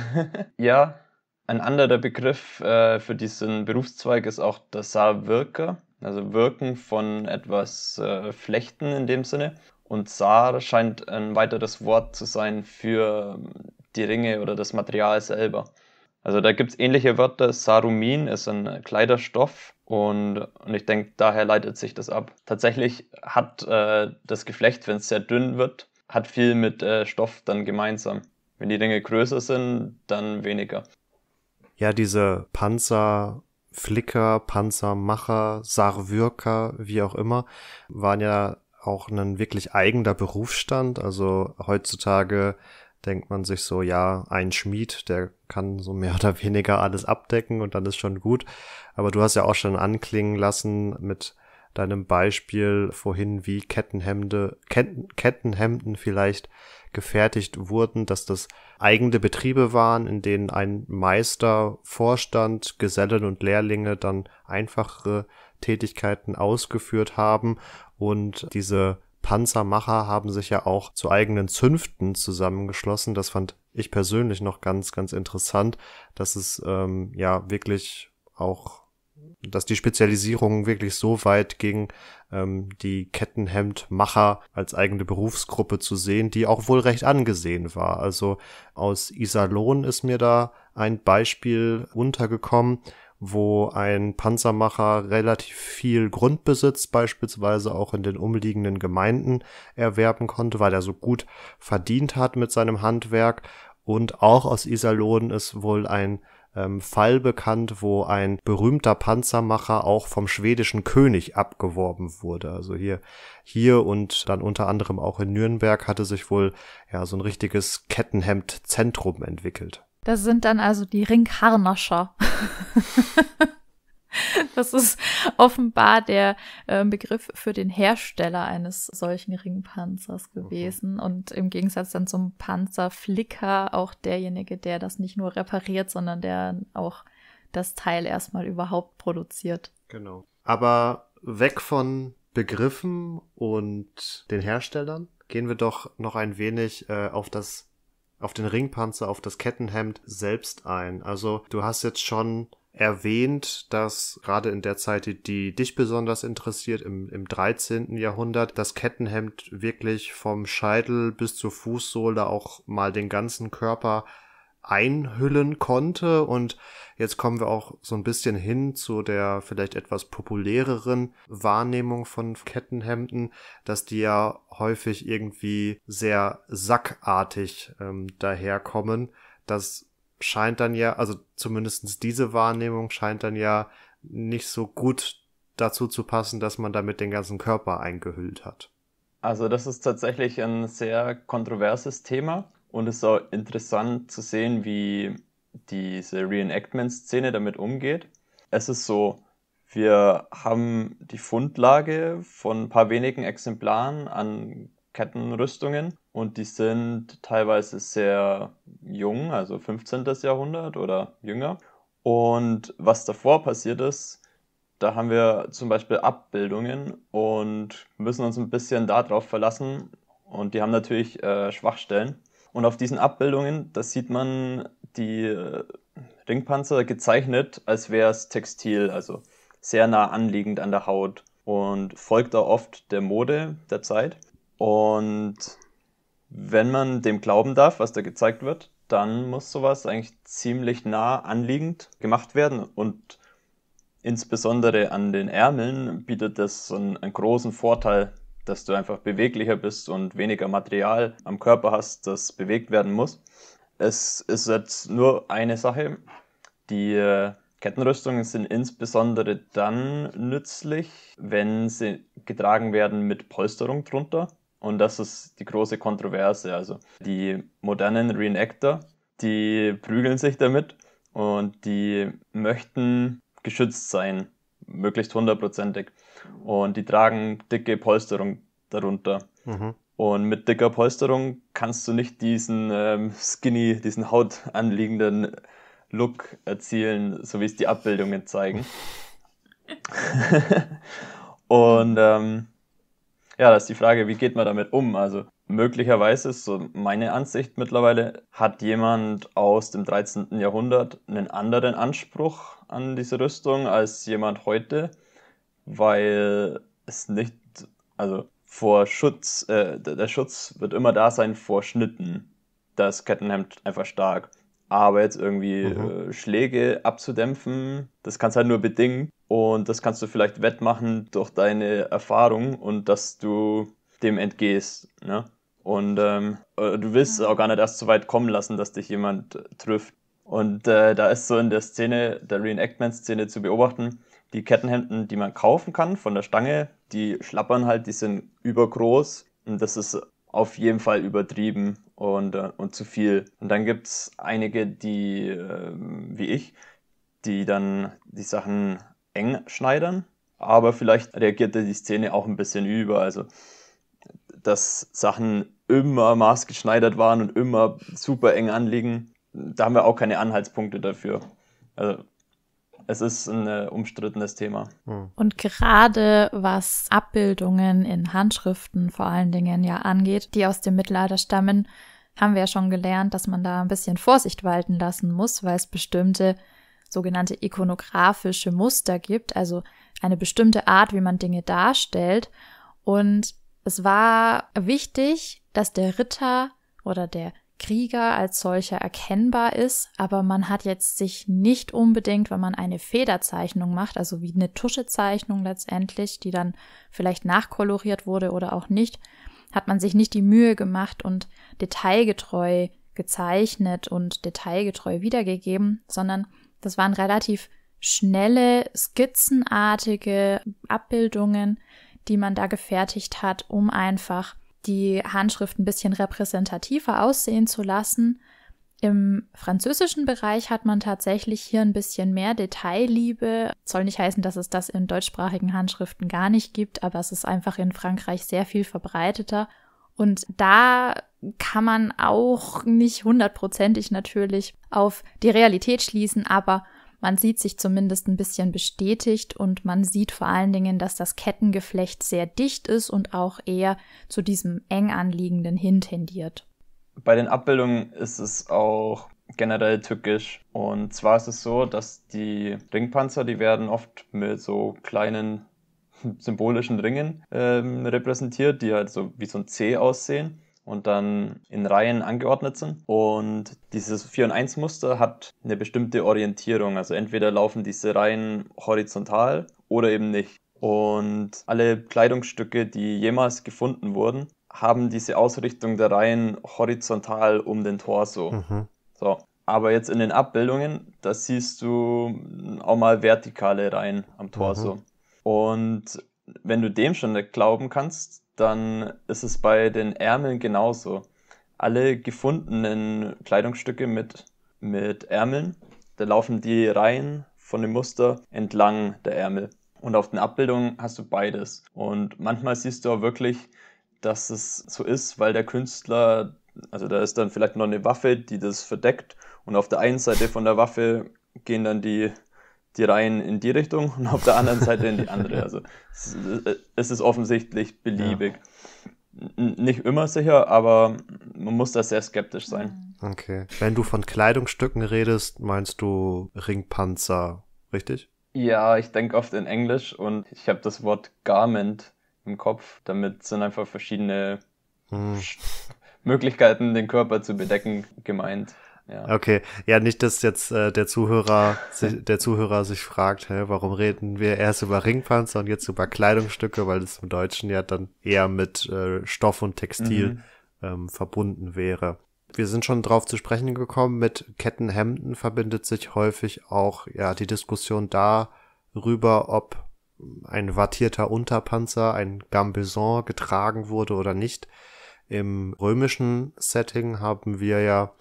ja, ein anderer Begriff äh, für diesen Berufszweig ist auch der Saarwirker, also Wirken von etwas äh, Flechten in dem Sinne. Und Saar scheint ein weiteres Wort zu sein für ähm, die Ringe oder das Material selber. Also da gibt es ähnliche Wörter. Sarumin ist ein Kleiderstoff und, und ich denke, daher leitet sich das ab. Tatsächlich hat äh, das Geflecht, wenn es sehr dünn wird, hat viel mit äh, Stoff dann gemeinsam. Wenn die Dinge größer sind, dann weniger. Ja, diese Panzer Flicker, Panzermacher, Sarwürker, wie auch immer, waren ja auch ein wirklich eigener Berufsstand. Also heutzutage denkt man sich so, ja, ein Schmied, der kann so mehr oder weniger alles abdecken und dann ist schon gut. Aber du hast ja auch schon anklingen lassen mit deinem Beispiel vorhin, wie Kettenhemde, Ketten, Kettenhemden vielleicht gefertigt wurden, dass das eigene Betriebe waren, in denen ein Meister, Vorstand, Gesellen und Lehrlinge dann einfachere Tätigkeiten ausgeführt haben und diese Panzermacher haben sich ja auch zu eigenen Zünften zusammengeschlossen. Das fand ich persönlich noch ganz, ganz interessant, dass es ähm, ja wirklich auch, dass die Spezialisierung wirklich so weit ging, ähm, die Kettenhemdmacher als eigene Berufsgruppe zu sehen, die auch wohl recht angesehen war. Also aus Iserlohn ist mir da ein Beispiel untergekommen wo ein Panzermacher relativ viel Grundbesitz beispielsweise auch in den umliegenden Gemeinden erwerben konnte, weil er so gut verdient hat mit seinem Handwerk. Und auch aus Iserlohn ist wohl ein ähm, Fall bekannt, wo ein berühmter Panzermacher auch vom schwedischen König abgeworben wurde. Also hier, hier und dann unter anderem auch in Nürnberg hatte sich wohl ja so ein richtiges Kettenhemdzentrum entwickelt. Das sind dann also die Ringharnascher. das ist offenbar der äh, Begriff für den Hersteller eines solchen Ringpanzers mhm. gewesen. Okay. Und im Gegensatz dann zum Panzerflicker auch derjenige, der das nicht nur repariert, sondern der auch das Teil erstmal überhaupt produziert. Genau. Aber weg von Begriffen und den Herstellern gehen wir doch noch ein wenig äh, auf das auf den Ringpanzer, auf das Kettenhemd selbst ein. Also du hast jetzt schon erwähnt, dass gerade in der Zeit, die, die dich besonders interessiert, im, im 13. Jahrhundert, das Kettenhemd wirklich vom Scheitel bis zur Fußsohle auch mal den ganzen Körper einhüllen konnte. Und jetzt kommen wir auch so ein bisschen hin zu der vielleicht etwas populäreren Wahrnehmung von Kettenhemden, dass die ja häufig irgendwie sehr sackartig ähm, daherkommen. Das scheint dann ja, also zumindest diese Wahrnehmung scheint dann ja nicht so gut dazu zu passen, dass man damit den ganzen Körper eingehüllt hat. Also das ist tatsächlich ein sehr kontroverses Thema. Und es ist auch interessant zu sehen, wie diese Reenactment-Szene damit umgeht. Es ist so, wir haben die Fundlage von ein paar wenigen Exemplaren an Kettenrüstungen und die sind teilweise sehr jung, also 15. Jahrhundert oder jünger. Und was davor passiert ist, da haben wir zum Beispiel Abbildungen und müssen uns ein bisschen darauf verlassen. Und die haben natürlich äh, Schwachstellen. Und auf diesen Abbildungen, da sieht man die äh, Ringpanzer gezeichnet, als wäre es Textil, also sehr nah anliegend an der Haut und folgt da oft der Mode der Zeit. Und wenn man dem glauben darf, was da gezeigt wird, dann muss sowas eigentlich ziemlich nah anliegend gemacht werden. Und insbesondere an den Ärmeln bietet das einen, einen großen Vorteil, dass du einfach beweglicher bist und weniger Material am Körper hast, das bewegt werden muss. Es ist jetzt nur eine Sache. Die äh, Kettenrüstungen sind insbesondere dann nützlich, wenn sie getragen werden mit Polsterung drunter. Und das ist die große Kontroverse. Also die modernen Reenactor, die prügeln sich damit und die möchten geschützt sein, möglichst hundertprozentig. Und die tragen dicke Polsterung darunter. Mhm. Und mit dicker Polsterung kannst du nicht diesen ähm, skinny, diesen hautanliegenden Look erzielen, so wie es die Abbildungen zeigen. und ähm, ja, das ist die Frage, wie geht man damit um? Also möglicherweise so meine Ansicht mittlerweile, hat jemand aus dem 13. Jahrhundert einen anderen Anspruch an diese Rüstung als jemand heute weil es nicht, also vor Schutz, äh, der Schutz wird immer da sein vor Schnitten. Das Kettenhemd einfach stark. Aber jetzt irgendwie äh, mhm. äh, Schläge abzudämpfen, das kannst du halt nur bedingen. Und das kannst du vielleicht wettmachen durch deine Erfahrung und dass du dem entgehst. Ne? Und ähm, äh, du willst es mhm. auch gar nicht erst so weit kommen lassen, dass dich jemand äh, trifft. Und äh, da ist so in der Szene, der Reenactment-Szene zu beobachten, die Kettenhemden, die man kaufen kann von der Stange, die schlappern halt, die sind übergroß. Und das ist auf jeden Fall übertrieben und, äh, und zu viel. Und dann gibt es einige, die, äh, wie ich, die dann die Sachen eng schneidern. Aber vielleicht reagierte die Szene auch ein bisschen über. Also, dass Sachen immer maßgeschneidert waren und immer super eng anliegen, da haben wir auch keine Anhaltspunkte dafür. Also, es ist ein äh, umstrittenes Thema. Hm. Und gerade was Abbildungen in Handschriften vor allen Dingen ja angeht, die aus dem Mittelalter stammen, haben wir ja schon gelernt, dass man da ein bisschen Vorsicht walten lassen muss, weil es bestimmte sogenannte ikonografische Muster gibt, also eine bestimmte Art, wie man Dinge darstellt. Und es war wichtig, dass der Ritter oder der Krieger als solcher erkennbar ist, aber man hat jetzt sich nicht unbedingt, wenn man eine Federzeichnung macht, also wie eine Tuschezeichnung letztendlich, die dann vielleicht nachkoloriert wurde oder auch nicht, hat man sich nicht die Mühe gemacht und detailgetreu gezeichnet und detailgetreu wiedergegeben, sondern das waren relativ schnelle, skizzenartige Abbildungen, die man da gefertigt hat, um einfach die Handschrift ein bisschen repräsentativer aussehen zu lassen. Im französischen Bereich hat man tatsächlich hier ein bisschen mehr Detailliebe. Soll nicht heißen, dass es das in deutschsprachigen Handschriften gar nicht gibt, aber es ist einfach in Frankreich sehr viel verbreiteter. Und da kann man auch nicht hundertprozentig natürlich auf die Realität schließen, aber man sieht sich zumindest ein bisschen bestätigt und man sieht vor allen Dingen, dass das Kettengeflecht sehr dicht ist und auch eher zu diesem eng anliegenden hin tendiert. Bei den Abbildungen ist es auch generell tückisch. Und zwar ist es so, dass die Ringpanzer, die werden oft mit so kleinen symbolischen Ringen ähm, repräsentiert, die halt so wie so ein C aussehen und dann in Reihen angeordnet sind. Und dieses 4 und 1 Muster hat eine bestimmte Orientierung. Also entweder laufen diese Reihen horizontal oder eben nicht. Und alle Kleidungsstücke, die jemals gefunden wurden, haben diese Ausrichtung der Reihen horizontal um den Torso. Mhm. So. Aber jetzt in den Abbildungen, da siehst du auch mal vertikale Reihen am Torso. Mhm. Und wenn du dem schon nicht glauben kannst, dann ist es bei den Ärmeln genauso. Alle gefundenen Kleidungsstücke mit, mit Ärmeln, da laufen die Reihen von dem Muster entlang der Ärmel. Und auf den Abbildungen hast du beides. Und manchmal siehst du auch wirklich, dass es so ist, weil der Künstler, also da ist dann vielleicht noch eine Waffe, die das verdeckt. Und auf der einen Seite von der Waffe gehen dann die die Reihen in die Richtung und auf der anderen Seite in die andere. Also es ist offensichtlich beliebig. Ja. Nicht immer sicher, aber man muss da sehr skeptisch sein. Okay. Wenn du von Kleidungsstücken redest, meinst du Ringpanzer, richtig? Ja, ich denke oft in Englisch und ich habe das Wort Garment im Kopf. Damit sind einfach verschiedene hm. Möglichkeiten, den Körper zu bedecken, gemeint. Ja. Okay, ja, nicht, dass jetzt äh, der Zuhörer sich, der Zuhörer sich fragt, hä, warum reden wir erst über Ringpanzer und jetzt über Kleidungsstücke, weil das im Deutschen ja dann eher mit äh, Stoff und Textil mhm. ähm, verbunden wäre. Wir sind schon drauf zu sprechen gekommen, mit Kettenhemden verbindet sich häufig auch ja die Diskussion darüber, ob ein wattierter Unterpanzer, ein Gambeson getragen wurde oder nicht. Im römischen Setting haben wir ja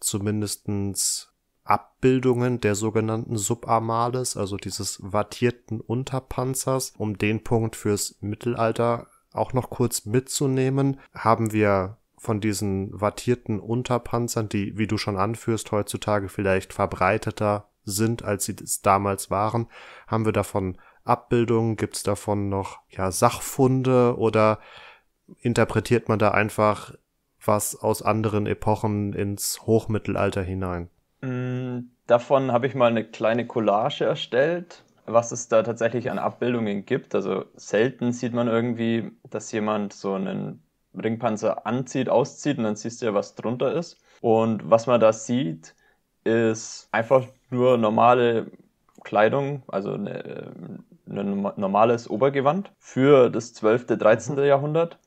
zumindestens Abbildungen der sogenannten Subarmales, also dieses wattierten Unterpanzers, um den Punkt fürs Mittelalter auch noch kurz mitzunehmen, haben wir von diesen wattierten Unterpanzern, die, wie du schon anführst, heutzutage vielleicht verbreiteter sind, als sie es damals waren, haben wir davon Abbildungen, gibt es davon noch ja, Sachfunde oder interpretiert man da einfach was aus anderen Epochen ins Hochmittelalter hinein? Mm, davon habe ich mal eine kleine Collage erstellt, was es da tatsächlich an Abbildungen gibt. Also selten sieht man irgendwie, dass jemand so einen Ringpanzer anzieht, auszieht und dann siehst du ja, was drunter ist. Und was man da sieht, ist einfach nur normale Kleidung, also ein normales Obergewand für das 12., 13. Mhm. Jahrhundert.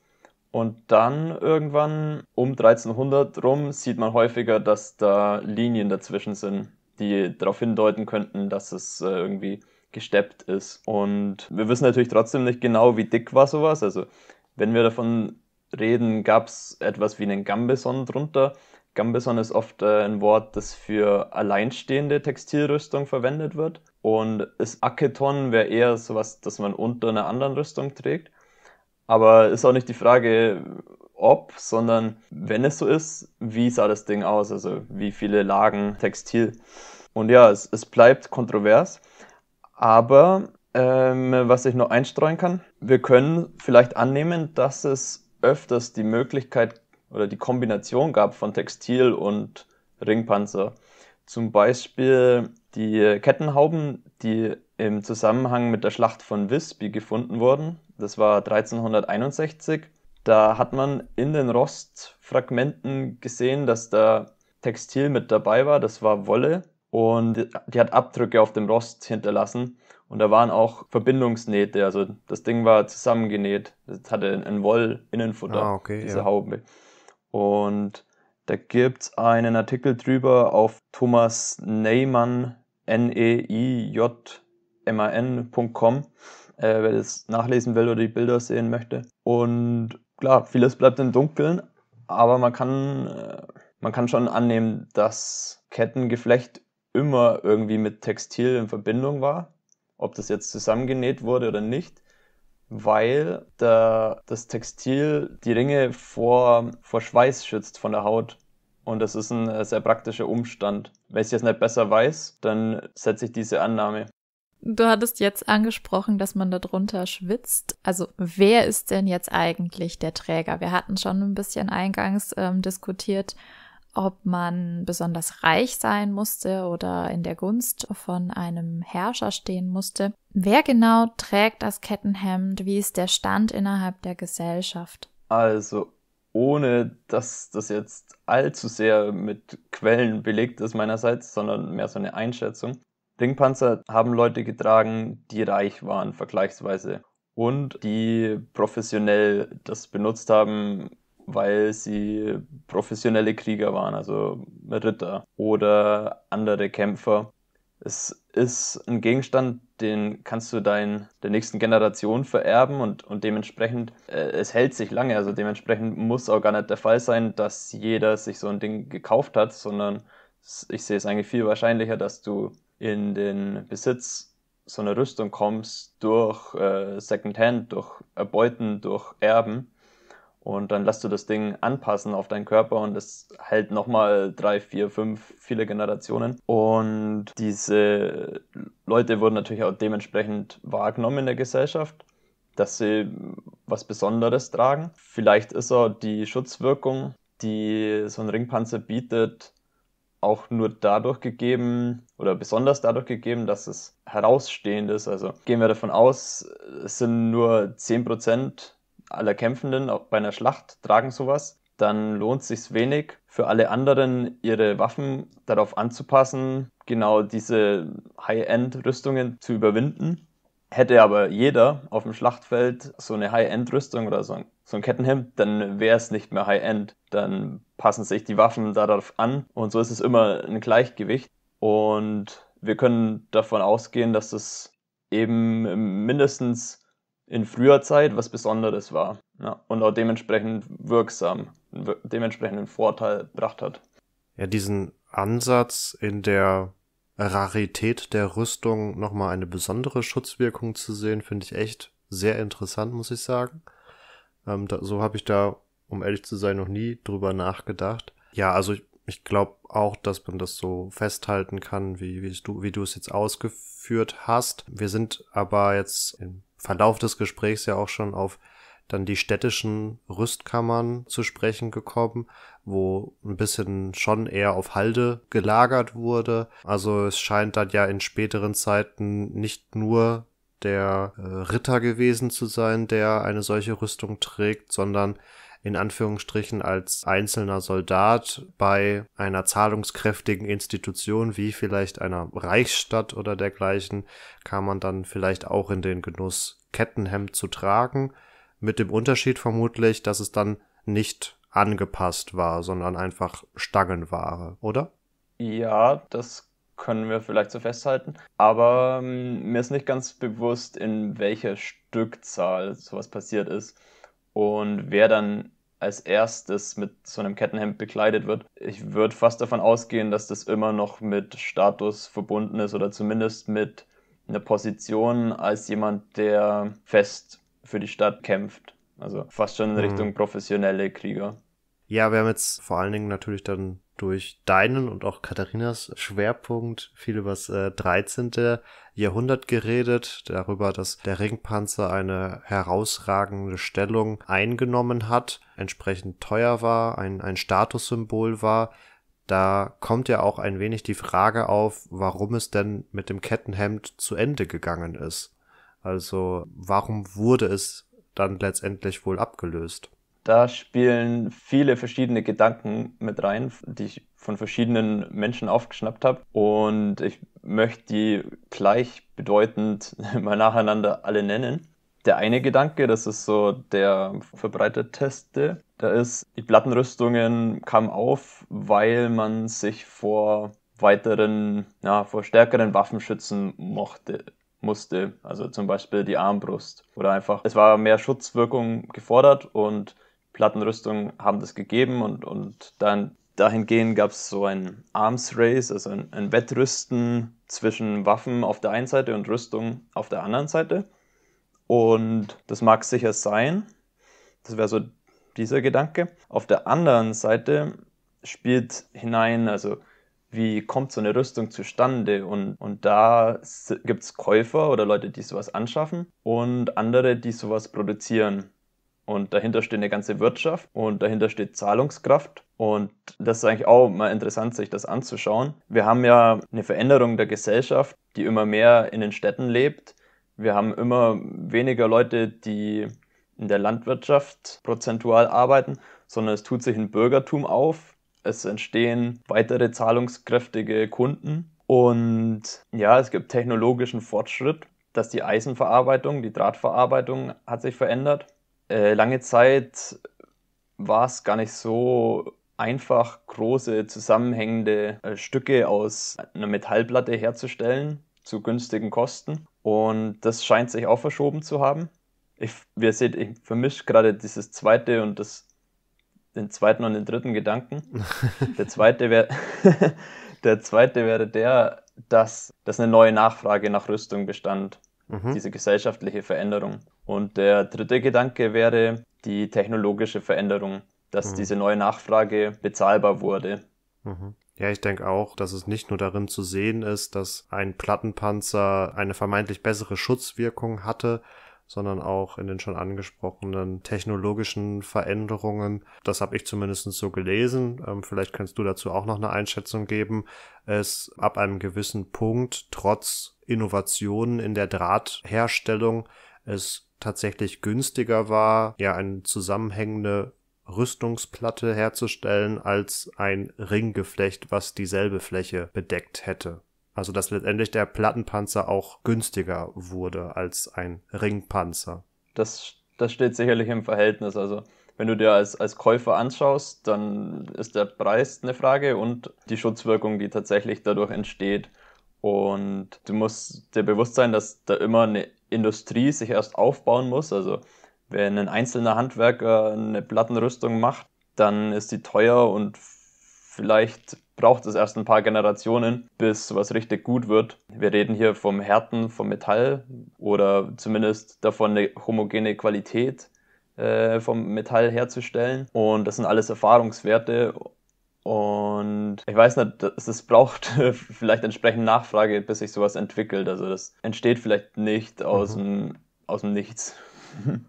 Und dann irgendwann um 1300 rum sieht man häufiger, dass da Linien dazwischen sind, die darauf hindeuten könnten, dass es äh, irgendwie gesteppt ist. Und wir wissen natürlich trotzdem nicht genau, wie dick war sowas. Also wenn wir davon reden, gab es etwas wie einen Gambeson drunter. Gambeson ist oft äh, ein Wort, das für alleinstehende Textilrüstung verwendet wird. Und ist Aketon wäre eher sowas, das man unter einer anderen Rüstung trägt. Aber ist auch nicht die Frage, ob, sondern wenn es so ist, wie sah das Ding aus? Also wie viele Lagen Textil? Und ja, es, es bleibt kontrovers. Aber ähm, was ich noch einstreuen kann, wir können vielleicht annehmen, dass es öfters die Möglichkeit oder die Kombination gab von Textil und Ringpanzer. Zum Beispiel die Kettenhauben, die im Zusammenhang mit der Schlacht von Visby gefunden wurden, das war 1361. Da hat man in den Rostfragmenten gesehen, dass da Textil mit dabei war. Das war Wolle und die hat Abdrücke auf dem Rost hinterlassen. Und da waren auch Verbindungsnähte. Also das Ding war zusammengenäht. es hatte ein Wollinnenfutter, ah, okay, diese ja. Haube. Und da gibt es einen Artikel drüber auf Thomas Neymann, N-E-I-J-M-A-N.com äh, wer das nachlesen will oder die Bilder sehen möchte. Und klar, vieles bleibt im Dunkeln, aber man kann, äh, man kann schon annehmen, dass Kettengeflecht immer irgendwie mit Textil in Verbindung war, ob das jetzt zusammengenäht wurde oder nicht weil der, das Textil die Ringe vor, vor Schweiß schützt von der Haut. Und das ist ein äh, sehr praktischer Umstand. Wenn ich es jetzt nicht besser weiß, dann setze ich diese Annahme. Du hattest jetzt angesprochen, dass man darunter schwitzt. Also wer ist denn jetzt eigentlich der Träger? Wir hatten schon ein bisschen eingangs ähm, diskutiert, ob man besonders reich sein musste oder in der Gunst von einem Herrscher stehen musste. Wer genau trägt das Kettenhemd? Wie ist der Stand innerhalb der Gesellschaft? Also ohne dass das jetzt allzu sehr mit Quellen belegt ist meinerseits, sondern mehr so eine Einschätzung. Ringpanzer haben Leute getragen, die reich waren vergleichsweise und die professionell das benutzt haben, weil sie professionelle Krieger waren, also Ritter oder andere Kämpfer. Es ist ein Gegenstand, den kannst du dein, der nächsten Generation vererben und, und dementsprechend, äh, es hält sich lange. Also dementsprechend muss auch gar nicht der Fall sein, dass jeder sich so ein Ding gekauft hat, sondern ich sehe es eigentlich viel wahrscheinlicher, dass du in den Besitz so einer Rüstung kommst durch äh, Secondhand, durch Erbeuten, durch Erben und dann lässt du das Ding anpassen auf deinen Körper und es hält nochmal drei, vier, fünf, viele Generationen. Und diese Leute wurden natürlich auch dementsprechend wahrgenommen in der Gesellschaft, dass sie was Besonderes tragen. Vielleicht ist auch die Schutzwirkung, die so ein Ringpanzer bietet, auch nur dadurch gegeben oder besonders dadurch gegeben, dass es herausstehend ist. Also gehen wir davon aus, es sind nur 10% aller Kämpfenden bei einer Schlacht tragen sowas, dann lohnt es sich wenig für alle anderen, ihre Waffen darauf anzupassen, genau diese High-End-Rüstungen zu überwinden. Hätte aber jeder auf dem Schlachtfeld so eine High-End-Rüstung oder so ein so ein Kettenhemd, dann wäre es nicht mehr High-End. Dann passen sich die Waffen darauf an und so ist es immer ein Gleichgewicht. Und wir können davon ausgehen, dass es eben mindestens in früher Zeit was Besonderes war ja, und auch dementsprechend wirksam, dementsprechend einen Vorteil gebracht hat. Ja, diesen Ansatz in der Rarität der Rüstung nochmal eine besondere Schutzwirkung zu sehen, finde ich echt sehr interessant, muss ich sagen. Ähm, da, so habe ich da, um ehrlich zu sein, noch nie drüber nachgedacht. Ja, also ich, ich glaube auch, dass man das so festhalten kann, wie, wie, du, wie du es jetzt ausgeführt hast. Wir sind aber jetzt im Verlauf des Gesprächs ja auch schon auf dann die städtischen Rüstkammern zu sprechen gekommen, wo ein bisschen schon eher auf Halde gelagert wurde. Also es scheint dann ja in späteren Zeiten nicht nur der äh, Ritter gewesen zu sein, der eine solche Rüstung trägt, sondern in Anführungsstrichen als einzelner Soldat bei einer zahlungskräftigen Institution wie vielleicht einer Reichsstadt oder dergleichen kam man dann vielleicht auch in den Genuss, Kettenhemd zu tragen, mit dem Unterschied vermutlich, dass es dann nicht angepasst war, sondern einfach Stangenware, oder? Ja, das können wir vielleicht so festhalten. Aber ähm, mir ist nicht ganz bewusst, in welcher Stückzahl sowas passiert ist und wer dann als erstes mit so einem Kettenhemd bekleidet wird. Ich würde fast davon ausgehen, dass das immer noch mit Status verbunden ist oder zumindest mit einer Position als jemand, der fest für die Stadt kämpft. Also fast schon in mhm. Richtung professionelle Krieger. Ja, wir haben jetzt vor allen Dingen natürlich dann durch deinen und auch Katharinas Schwerpunkt viel über das äh, 13. Jahrhundert geredet, darüber, dass der Ringpanzer eine herausragende Stellung eingenommen hat, entsprechend teuer war, ein, ein Statussymbol war. Da kommt ja auch ein wenig die Frage auf, warum es denn mit dem Kettenhemd zu Ende gegangen ist. Also warum wurde es dann letztendlich wohl abgelöst? Da spielen viele verschiedene Gedanken mit rein, die ich von verschiedenen Menschen aufgeschnappt habe. Und ich möchte die gleichbedeutend mal nacheinander alle nennen. Der eine Gedanke, das ist so der verbreiteteste, da ist, die Plattenrüstungen kamen auf, weil man sich vor weiteren, ja, vor stärkeren Waffen schützen mochte, musste. Also zum Beispiel die Armbrust. Oder einfach, es war mehr Schutzwirkung gefordert und Plattenrüstung haben das gegeben und, und dann dahingehend gab es so ein Arms Race, also ein, ein Wettrüsten zwischen Waffen auf der einen Seite und Rüstung auf der anderen Seite. Und das mag sicher sein. Das wäre so dieser Gedanke. Auf der anderen Seite spielt hinein, also wie kommt so eine Rüstung zustande? Und, und da gibt es Käufer oder Leute, die sowas anschaffen und andere, die sowas produzieren und dahinter steht eine ganze Wirtschaft und dahinter steht Zahlungskraft. Und das ist eigentlich auch mal interessant, sich das anzuschauen. Wir haben ja eine Veränderung der Gesellschaft, die immer mehr in den Städten lebt. Wir haben immer weniger Leute, die in der Landwirtschaft prozentual arbeiten, sondern es tut sich ein Bürgertum auf. Es entstehen weitere zahlungskräftige Kunden. Und ja, es gibt technologischen Fortschritt, dass die Eisenverarbeitung, die Drahtverarbeitung hat sich verändert. Äh, lange Zeit war es gar nicht so einfach, große zusammenhängende äh, Stücke aus einer Metallplatte herzustellen zu günstigen Kosten. Und das scheint sich auch verschoben zu haben. Ich, wie ihr seht, ich vermische gerade dieses zweite und das, den zweiten und den dritten Gedanken. der zweite wäre der zweite wäre der, dass, dass eine neue Nachfrage nach Rüstung bestand mhm. diese gesellschaftliche Veränderung. Und der dritte Gedanke wäre die technologische Veränderung, dass mhm. diese neue Nachfrage bezahlbar wurde. Mhm. Ja, ich denke auch, dass es nicht nur darin zu sehen ist, dass ein Plattenpanzer eine vermeintlich bessere Schutzwirkung hatte, sondern auch in den schon angesprochenen technologischen Veränderungen. Das habe ich zumindest so gelesen. Ähm, vielleicht kannst du dazu auch noch eine Einschätzung geben. Es ab einem gewissen Punkt, trotz Innovationen in der Drahtherstellung, es tatsächlich günstiger war, ja, eine zusammenhängende Rüstungsplatte herzustellen als ein Ringgeflecht, was dieselbe Fläche bedeckt hätte. Also dass letztendlich der Plattenpanzer auch günstiger wurde als ein Ringpanzer. Das, das steht sicherlich im Verhältnis. Also wenn du dir als, als Käufer anschaust, dann ist der Preis eine Frage und die Schutzwirkung, die tatsächlich dadurch entsteht. Und du musst dir bewusst sein, dass da immer eine Industrie sich erst aufbauen muss. Also wenn ein einzelner Handwerker eine Plattenrüstung macht, dann ist die teuer und Vielleicht braucht es erst ein paar Generationen, bis sowas richtig gut wird. Wir reden hier vom Härten, vom Metall oder zumindest davon, eine homogene Qualität äh, vom Metall herzustellen. Und das sind alles Erfahrungswerte. Und ich weiß nicht, es braucht vielleicht entsprechend Nachfrage, bis sich sowas entwickelt. Also das entsteht vielleicht nicht aus, mhm. dem, aus dem Nichts.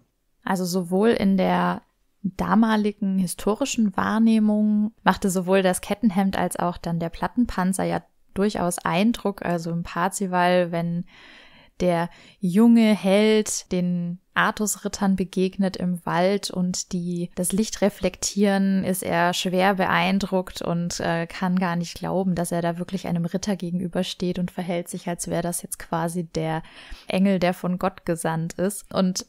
Also sowohl in der damaligen historischen Wahrnehmung machte sowohl das Kettenhemd als auch dann der Plattenpanzer ja durchaus Eindruck. Also im Parzival, wenn der junge Held den Artusrittern begegnet im Wald und die das Licht reflektieren, ist er schwer beeindruckt und äh, kann gar nicht glauben, dass er da wirklich einem Ritter gegenübersteht und verhält sich, als wäre das jetzt quasi der Engel, der von Gott gesandt ist. Und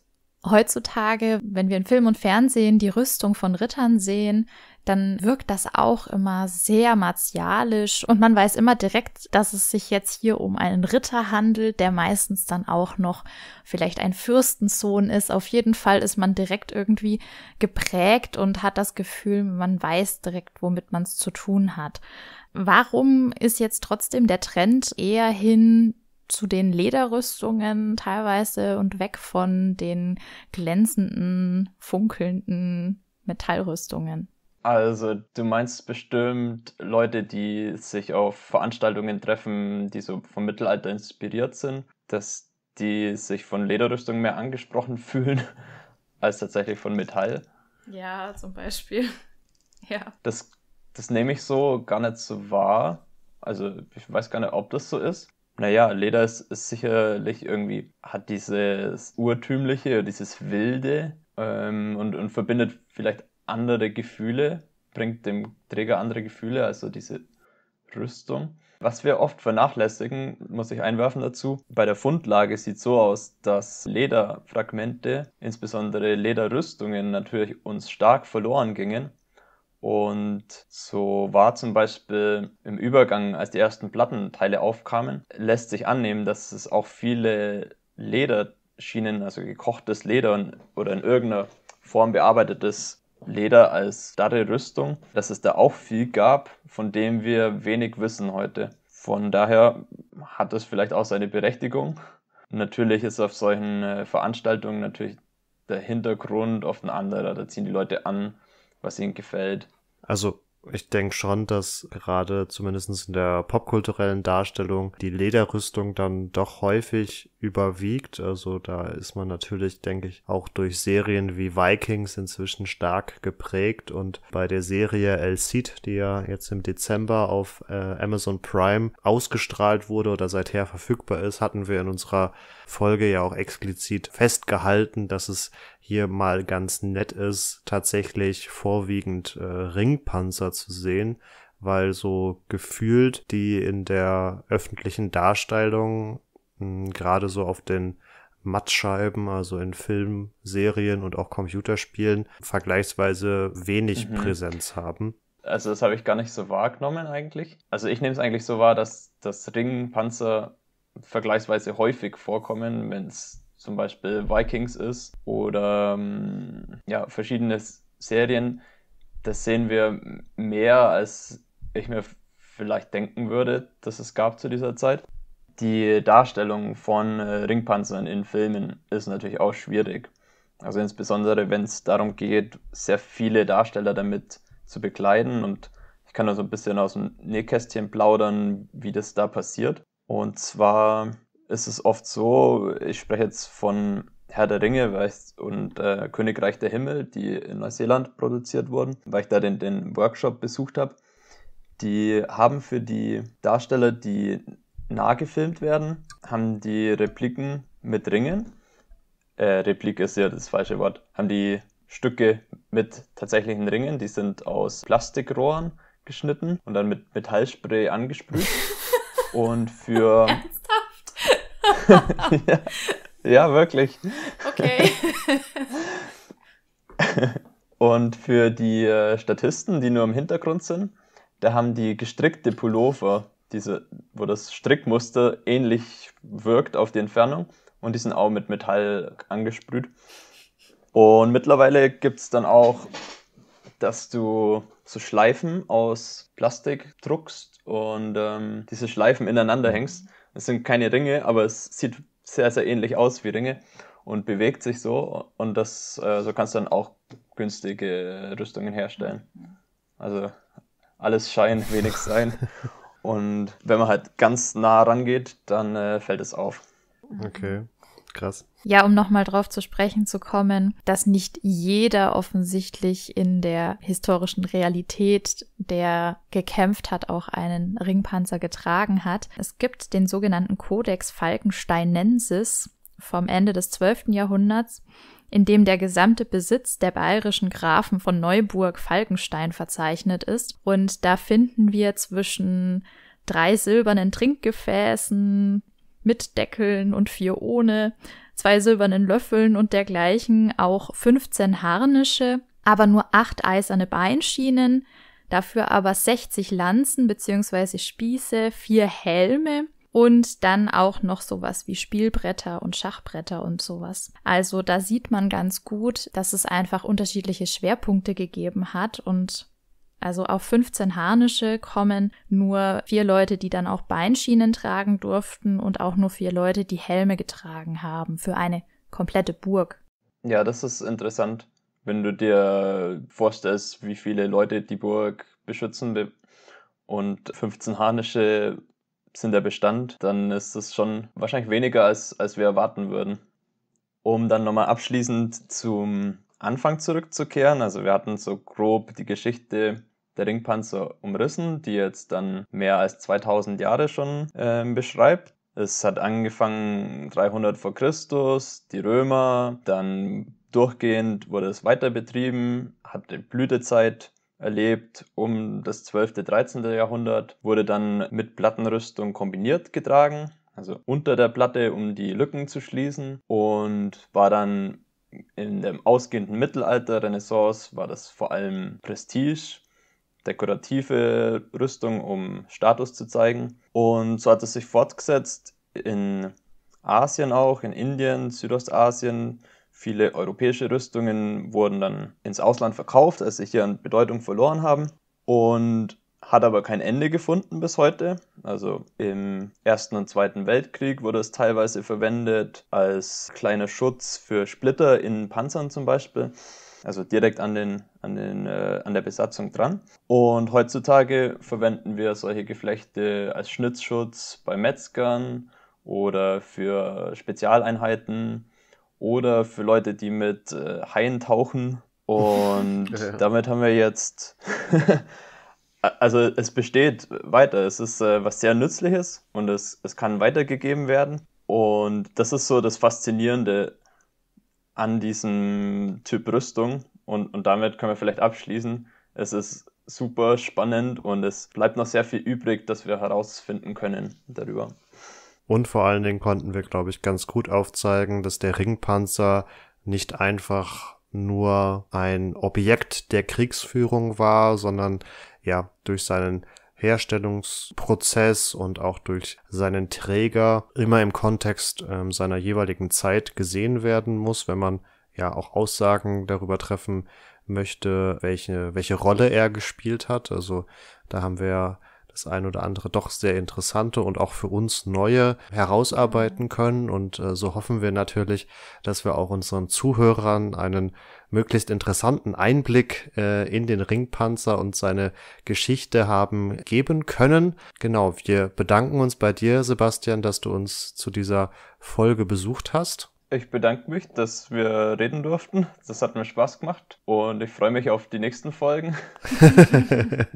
heutzutage, wenn wir in Film und Fernsehen die Rüstung von Rittern sehen, dann wirkt das auch immer sehr martialisch und man weiß immer direkt, dass es sich jetzt hier um einen Ritter handelt, der meistens dann auch noch vielleicht ein Fürstensohn ist. Auf jeden Fall ist man direkt irgendwie geprägt und hat das Gefühl, man weiß direkt, womit man es zu tun hat. Warum ist jetzt trotzdem der Trend eher hin zu den Lederrüstungen teilweise und weg von den glänzenden, funkelnden Metallrüstungen. Also, du meinst bestimmt Leute, die sich auf Veranstaltungen treffen, die so vom Mittelalter inspiriert sind, dass die sich von Lederrüstung mehr angesprochen fühlen als tatsächlich von Metall. Ja, zum Beispiel. Ja. Das, das nehme ich so gar nicht so wahr. Also ich weiß gar nicht, ob das so ist. Naja, Leder ist, ist sicherlich irgendwie, hat dieses Urtümliche, dieses Wilde ähm, und, und verbindet vielleicht andere Gefühle, bringt dem Träger andere Gefühle, also diese Rüstung. Was wir oft vernachlässigen, muss ich einwerfen dazu, bei der Fundlage sieht so aus, dass Lederfragmente, insbesondere Lederrüstungen, natürlich uns stark verloren gingen. Und so war zum Beispiel im Übergang, als die ersten Plattenteile aufkamen, lässt sich annehmen, dass es auch viele Lederschienen, also gekochtes Leder oder in irgendeiner Form bearbeitetes Leder als starre Rüstung, dass es da auch viel gab, von dem wir wenig wissen heute. Von daher hat das vielleicht auch seine Berechtigung. Natürlich ist auf solchen äh, Veranstaltungen natürlich der Hintergrund oft ein anderer, da ziehen die Leute an, was ihnen gefällt. Also ich denke schon, dass gerade zumindest in der popkulturellen Darstellung die Lederrüstung dann doch häufig überwiegt. Also da ist man natürlich, denke ich, auch durch Serien wie Vikings inzwischen stark geprägt. Und bei der Serie El Cid, die ja jetzt im Dezember auf äh, Amazon Prime ausgestrahlt wurde oder seither verfügbar ist, hatten wir in unserer Folge ja auch explizit festgehalten, dass es hier mal ganz nett ist, tatsächlich vorwiegend äh, Ringpanzer zu sehen, weil so gefühlt die in der öffentlichen Darstellung hm, gerade so auf den Mattscheiben, also in Filmen, Serien und auch Computerspielen, vergleichsweise wenig mhm. Präsenz haben. Also das habe ich gar nicht so wahrgenommen eigentlich. Also ich nehme es eigentlich so wahr, dass das Ringpanzer vergleichsweise häufig vorkommen, wenn es zum Beispiel Vikings ist oder ähm, ja, verschiedene Serien. Das sehen wir mehr, als ich mir vielleicht denken würde, dass es gab zu dieser Zeit. Die Darstellung von äh, Ringpanzern in Filmen ist natürlich auch schwierig. Also insbesondere, wenn es darum geht, sehr viele Darsteller damit zu bekleiden. Und ich kann da so ein bisschen aus dem Nähkästchen plaudern, wie das da passiert. Und zwar ist es oft so, ich spreche jetzt von Herr der Ringe und äh, Königreich der Himmel, die in Neuseeland produziert wurden, weil ich da den, den Workshop besucht habe. Die haben für die Darsteller, die nah gefilmt werden, haben die Repliken mit Ringen. Äh, Replik ist ja das falsche Wort. Haben die Stücke mit tatsächlichen Ringen, die sind aus Plastikrohren geschnitten und dann mit Metallspray angesprüht. Und für. Ernsthaft? ja, ja, wirklich. Okay. Und für die äh, Statisten, die nur im Hintergrund sind, da haben die gestrickte Pullover, diese, wo das Strickmuster ähnlich wirkt auf die Entfernung, und die sind auch mit Metall angesprüht. Und mittlerweile gibt es dann auch dass du so Schleifen aus Plastik druckst und ähm, diese Schleifen ineinander mhm. hängst. Es sind keine Ringe, aber es sieht sehr, sehr ähnlich aus wie Ringe und bewegt sich so. Und das, äh, so kannst du dann auch günstige Rüstungen herstellen. Mhm. Also alles scheint wenig Sein. und wenn man halt ganz nah rangeht, dann äh, fällt es auf. Okay. Krass. Ja, um nochmal drauf zu sprechen zu kommen, dass nicht jeder offensichtlich in der historischen Realität, der gekämpft hat, auch einen Ringpanzer getragen hat. Es gibt den sogenannten Codex Falkensteinensis vom Ende des 12. Jahrhunderts, in dem der gesamte Besitz der bayerischen Grafen von Neuburg Falkenstein verzeichnet ist. Und da finden wir zwischen drei silbernen Trinkgefäßen, mit Deckeln und vier ohne, zwei silbernen Löffeln und dergleichen, auch 15 Harnische, aber nur acht eiserne Beinschienen, dafür aber 60 Lanzen bzw. Spieße, vier Helme und dann auch noch sowas wie Spielbretter und Schachbretter und sowas. Also da sieht man ganz gut, dass es einfach unterschiedliche Schwerpunkte gegeben hat und also auf 15 Harnische kommen nur vier Leute, die dann auch Beinschienen tragen durften und auch nur vier Leute, die Helme getragen haben für eine komplette Burg. Ja, das ist interessant, wenn du dir vorstellst, wie viele Leute die Burg beschützen will. Und 15 Harnische sind der Bestand, dann ist das schon wahrscheinlich weniger, als, als wir erwarten würden. Um dann nochmal abschließend zum Anfang zurückzukehren, also wir hatten so grob die Geschichte der Ringpanzer umrissen, die jetzt dann mehr als 2000 Jahre schon äh, beschreibt. Es hat angefangen 300 vor Christus, die Römer, dann durchgehend wurde es weiter betrieben, hat die Blütezeit erlebt um das 12., 13. Jahrhundert, wurde dann mit Plattenrüstung kombiniert getragen, also unter der Platte, um die Lücken zu schließen und war dann in dem ausgehenden Mittelalter, Renaissance, war das vor allem Prestige, dekorative Rüstung, um Status zu zeigen. Und so hat es sich fortgesetzt in Asien auch, in Indien, Südostasien. Viele europäische Rüstungen wurden dann ins Ausland verkauft, als sie hier an Bedeutung verloren haben. Und hat aber kein Ende gefunden bis heute. Also im Ersten und Zweiten Weltkrieg wurde es teilweise verwendet als kleiner Schutz für Splitter in Panzern zum Beispiel also direkt an, den, an, den, äh, an der Besatzung dran. Und heutzutage verwenden wir solche Geflechte als Schnitzschutz bei Metzgern oder für Spezialeinheiten oder für Leute, die mit äh, Haien tauchen. Und ja. damit haben wir jetzt Also es besteht weiter. Es ist äh, was sehr Nützliches und es, es kann weitergegeben werden. Und das ist so das Faszinierende an diesem Typ Rüstung. Und, und damit können wir vielleicht abschließen. Es ist super spannend und es bleibt noch sehr viel übrig, dass wir herausfinden können darüber. Und vor allen Dingen konnten wir, glaube ich, ganz gut aufzeigen, dass der Ringpanzer nicht einfach nur ein Objekt der Kriegsführung war, sondern ja, durch seinen Herstellungsprozess und auch durch seinen Träger immer im Kontext ähm, seiner jeweiligen Zeit gesehen werden muss, wenn man ja auch Aussagen darüber treffen möchte, welche, welche Rolle er gespielt hat. Also da haben wir das ein oder andere doch sehr interessante und auch für uns neue herausarbeiten mhm. können. Und äh, so hoffen wir natürlich, dass wir auch unseren Zuhörern einen möglichst interessanten Einblick äh, in den Ringpanzer und seine Geschichte haben geben können. Genau, wir bedanken uns bei dir, Sebastian, dass du uns zu dieser Folge besucht hast. Ich bedanke mich, dass wir reden durften. Das hat mir Spaß gemacht und ich freue mich auf die nächsten Folgen.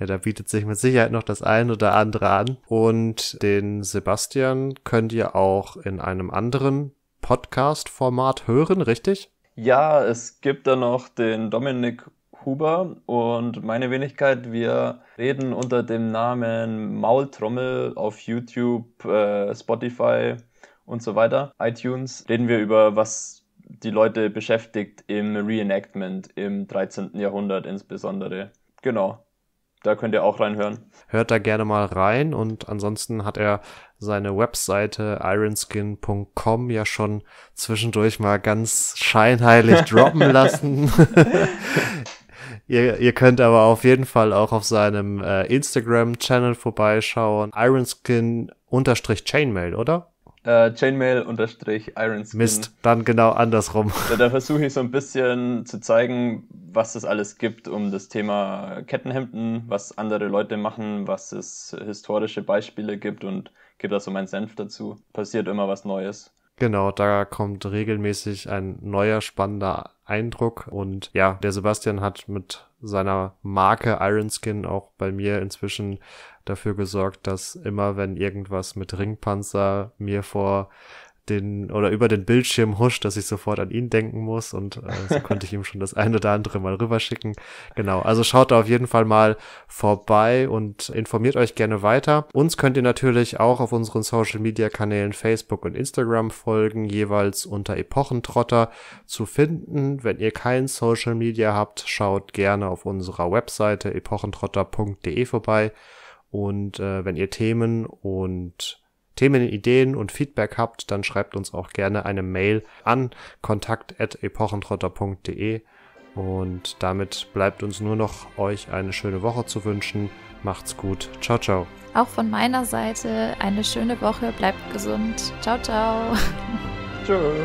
ja, da bietet sich mit Sicherheit noch das ein oder andere an. Und den Sebastian könnt ihr auch in einem anderen Podcast-Format hören, richtig? Ja, es gibt da noch den Dominik Huber und meine Wenigkeit. Wir reden unter dem Namen Maultrommel auf YouTube, äh, Spotify und so weiter, iTunes. Reden wir über, was die Leute beschäftigt im Reenactment im 13. Jahrhundert insbesondere. Genau. Da könnt ihr auch reinhören. Hört da gerne mal rein und ansonsten hat er seine Webseite ironskin.com ja schon zwischendurch mal ganz scheinheilig droppen lassen. ihr, ihr könnt aber auf jeden Fall auch auf seinem äh, Instagram-Channel vorbeischauen. Ironskin unterstrich Chainmail, oder? Äh, Chainmail unterstrich Iron Skin. Mist, dann genau andersrum. Da, da versuche ich so ein bisschen zu zeigen, was es alles gibt um das Thema Kettenhemden, was andere Leute machen, was es historische Beispiele gibt und gebe da so meinen Senf dazu. Passiert immer was Neues. Genau, da kommt regelmäßig ein neuer spannender Eindruck und ja, der Sebastian hat mit seiner Marke Ironskin auch bei mir inzwischen dafür gesorgt, dass immer, wenn irgendwas mit Ringpanzer mir vor den oder über den Bildschirm huscht, dass ich sofort an ihn denken muss und äh, so konnte ich ihm schon das eine oder andere mal rüberschicken. Genau, also schaut da auf jeden Fall mal vorbei und informiert euch gerne weiter. Uns könnt ihr natürlich auch auf unseren Social Media Kanälen Facebook und Instagram folgen, jeweils unter Epochentrotter zu finden. Wenn ihr kein Social Media habt, schaut gerne auf unserer Webseite epochentrotter.de vorbei. Und äh, wenn ihr Themen und Themen, Ideen und Feedback habt, dann schreibt uns auch gerne eine Mail an kontakt.epochentrotter.de. Und damit bleibt uns nur noch euch eine schöne Woche zu wünschen. Macht's gut. Ciao, ciao. Auch von meiner Seite eine schöne Woche. Bleibt gesund. Ciao, ciao. Tschö.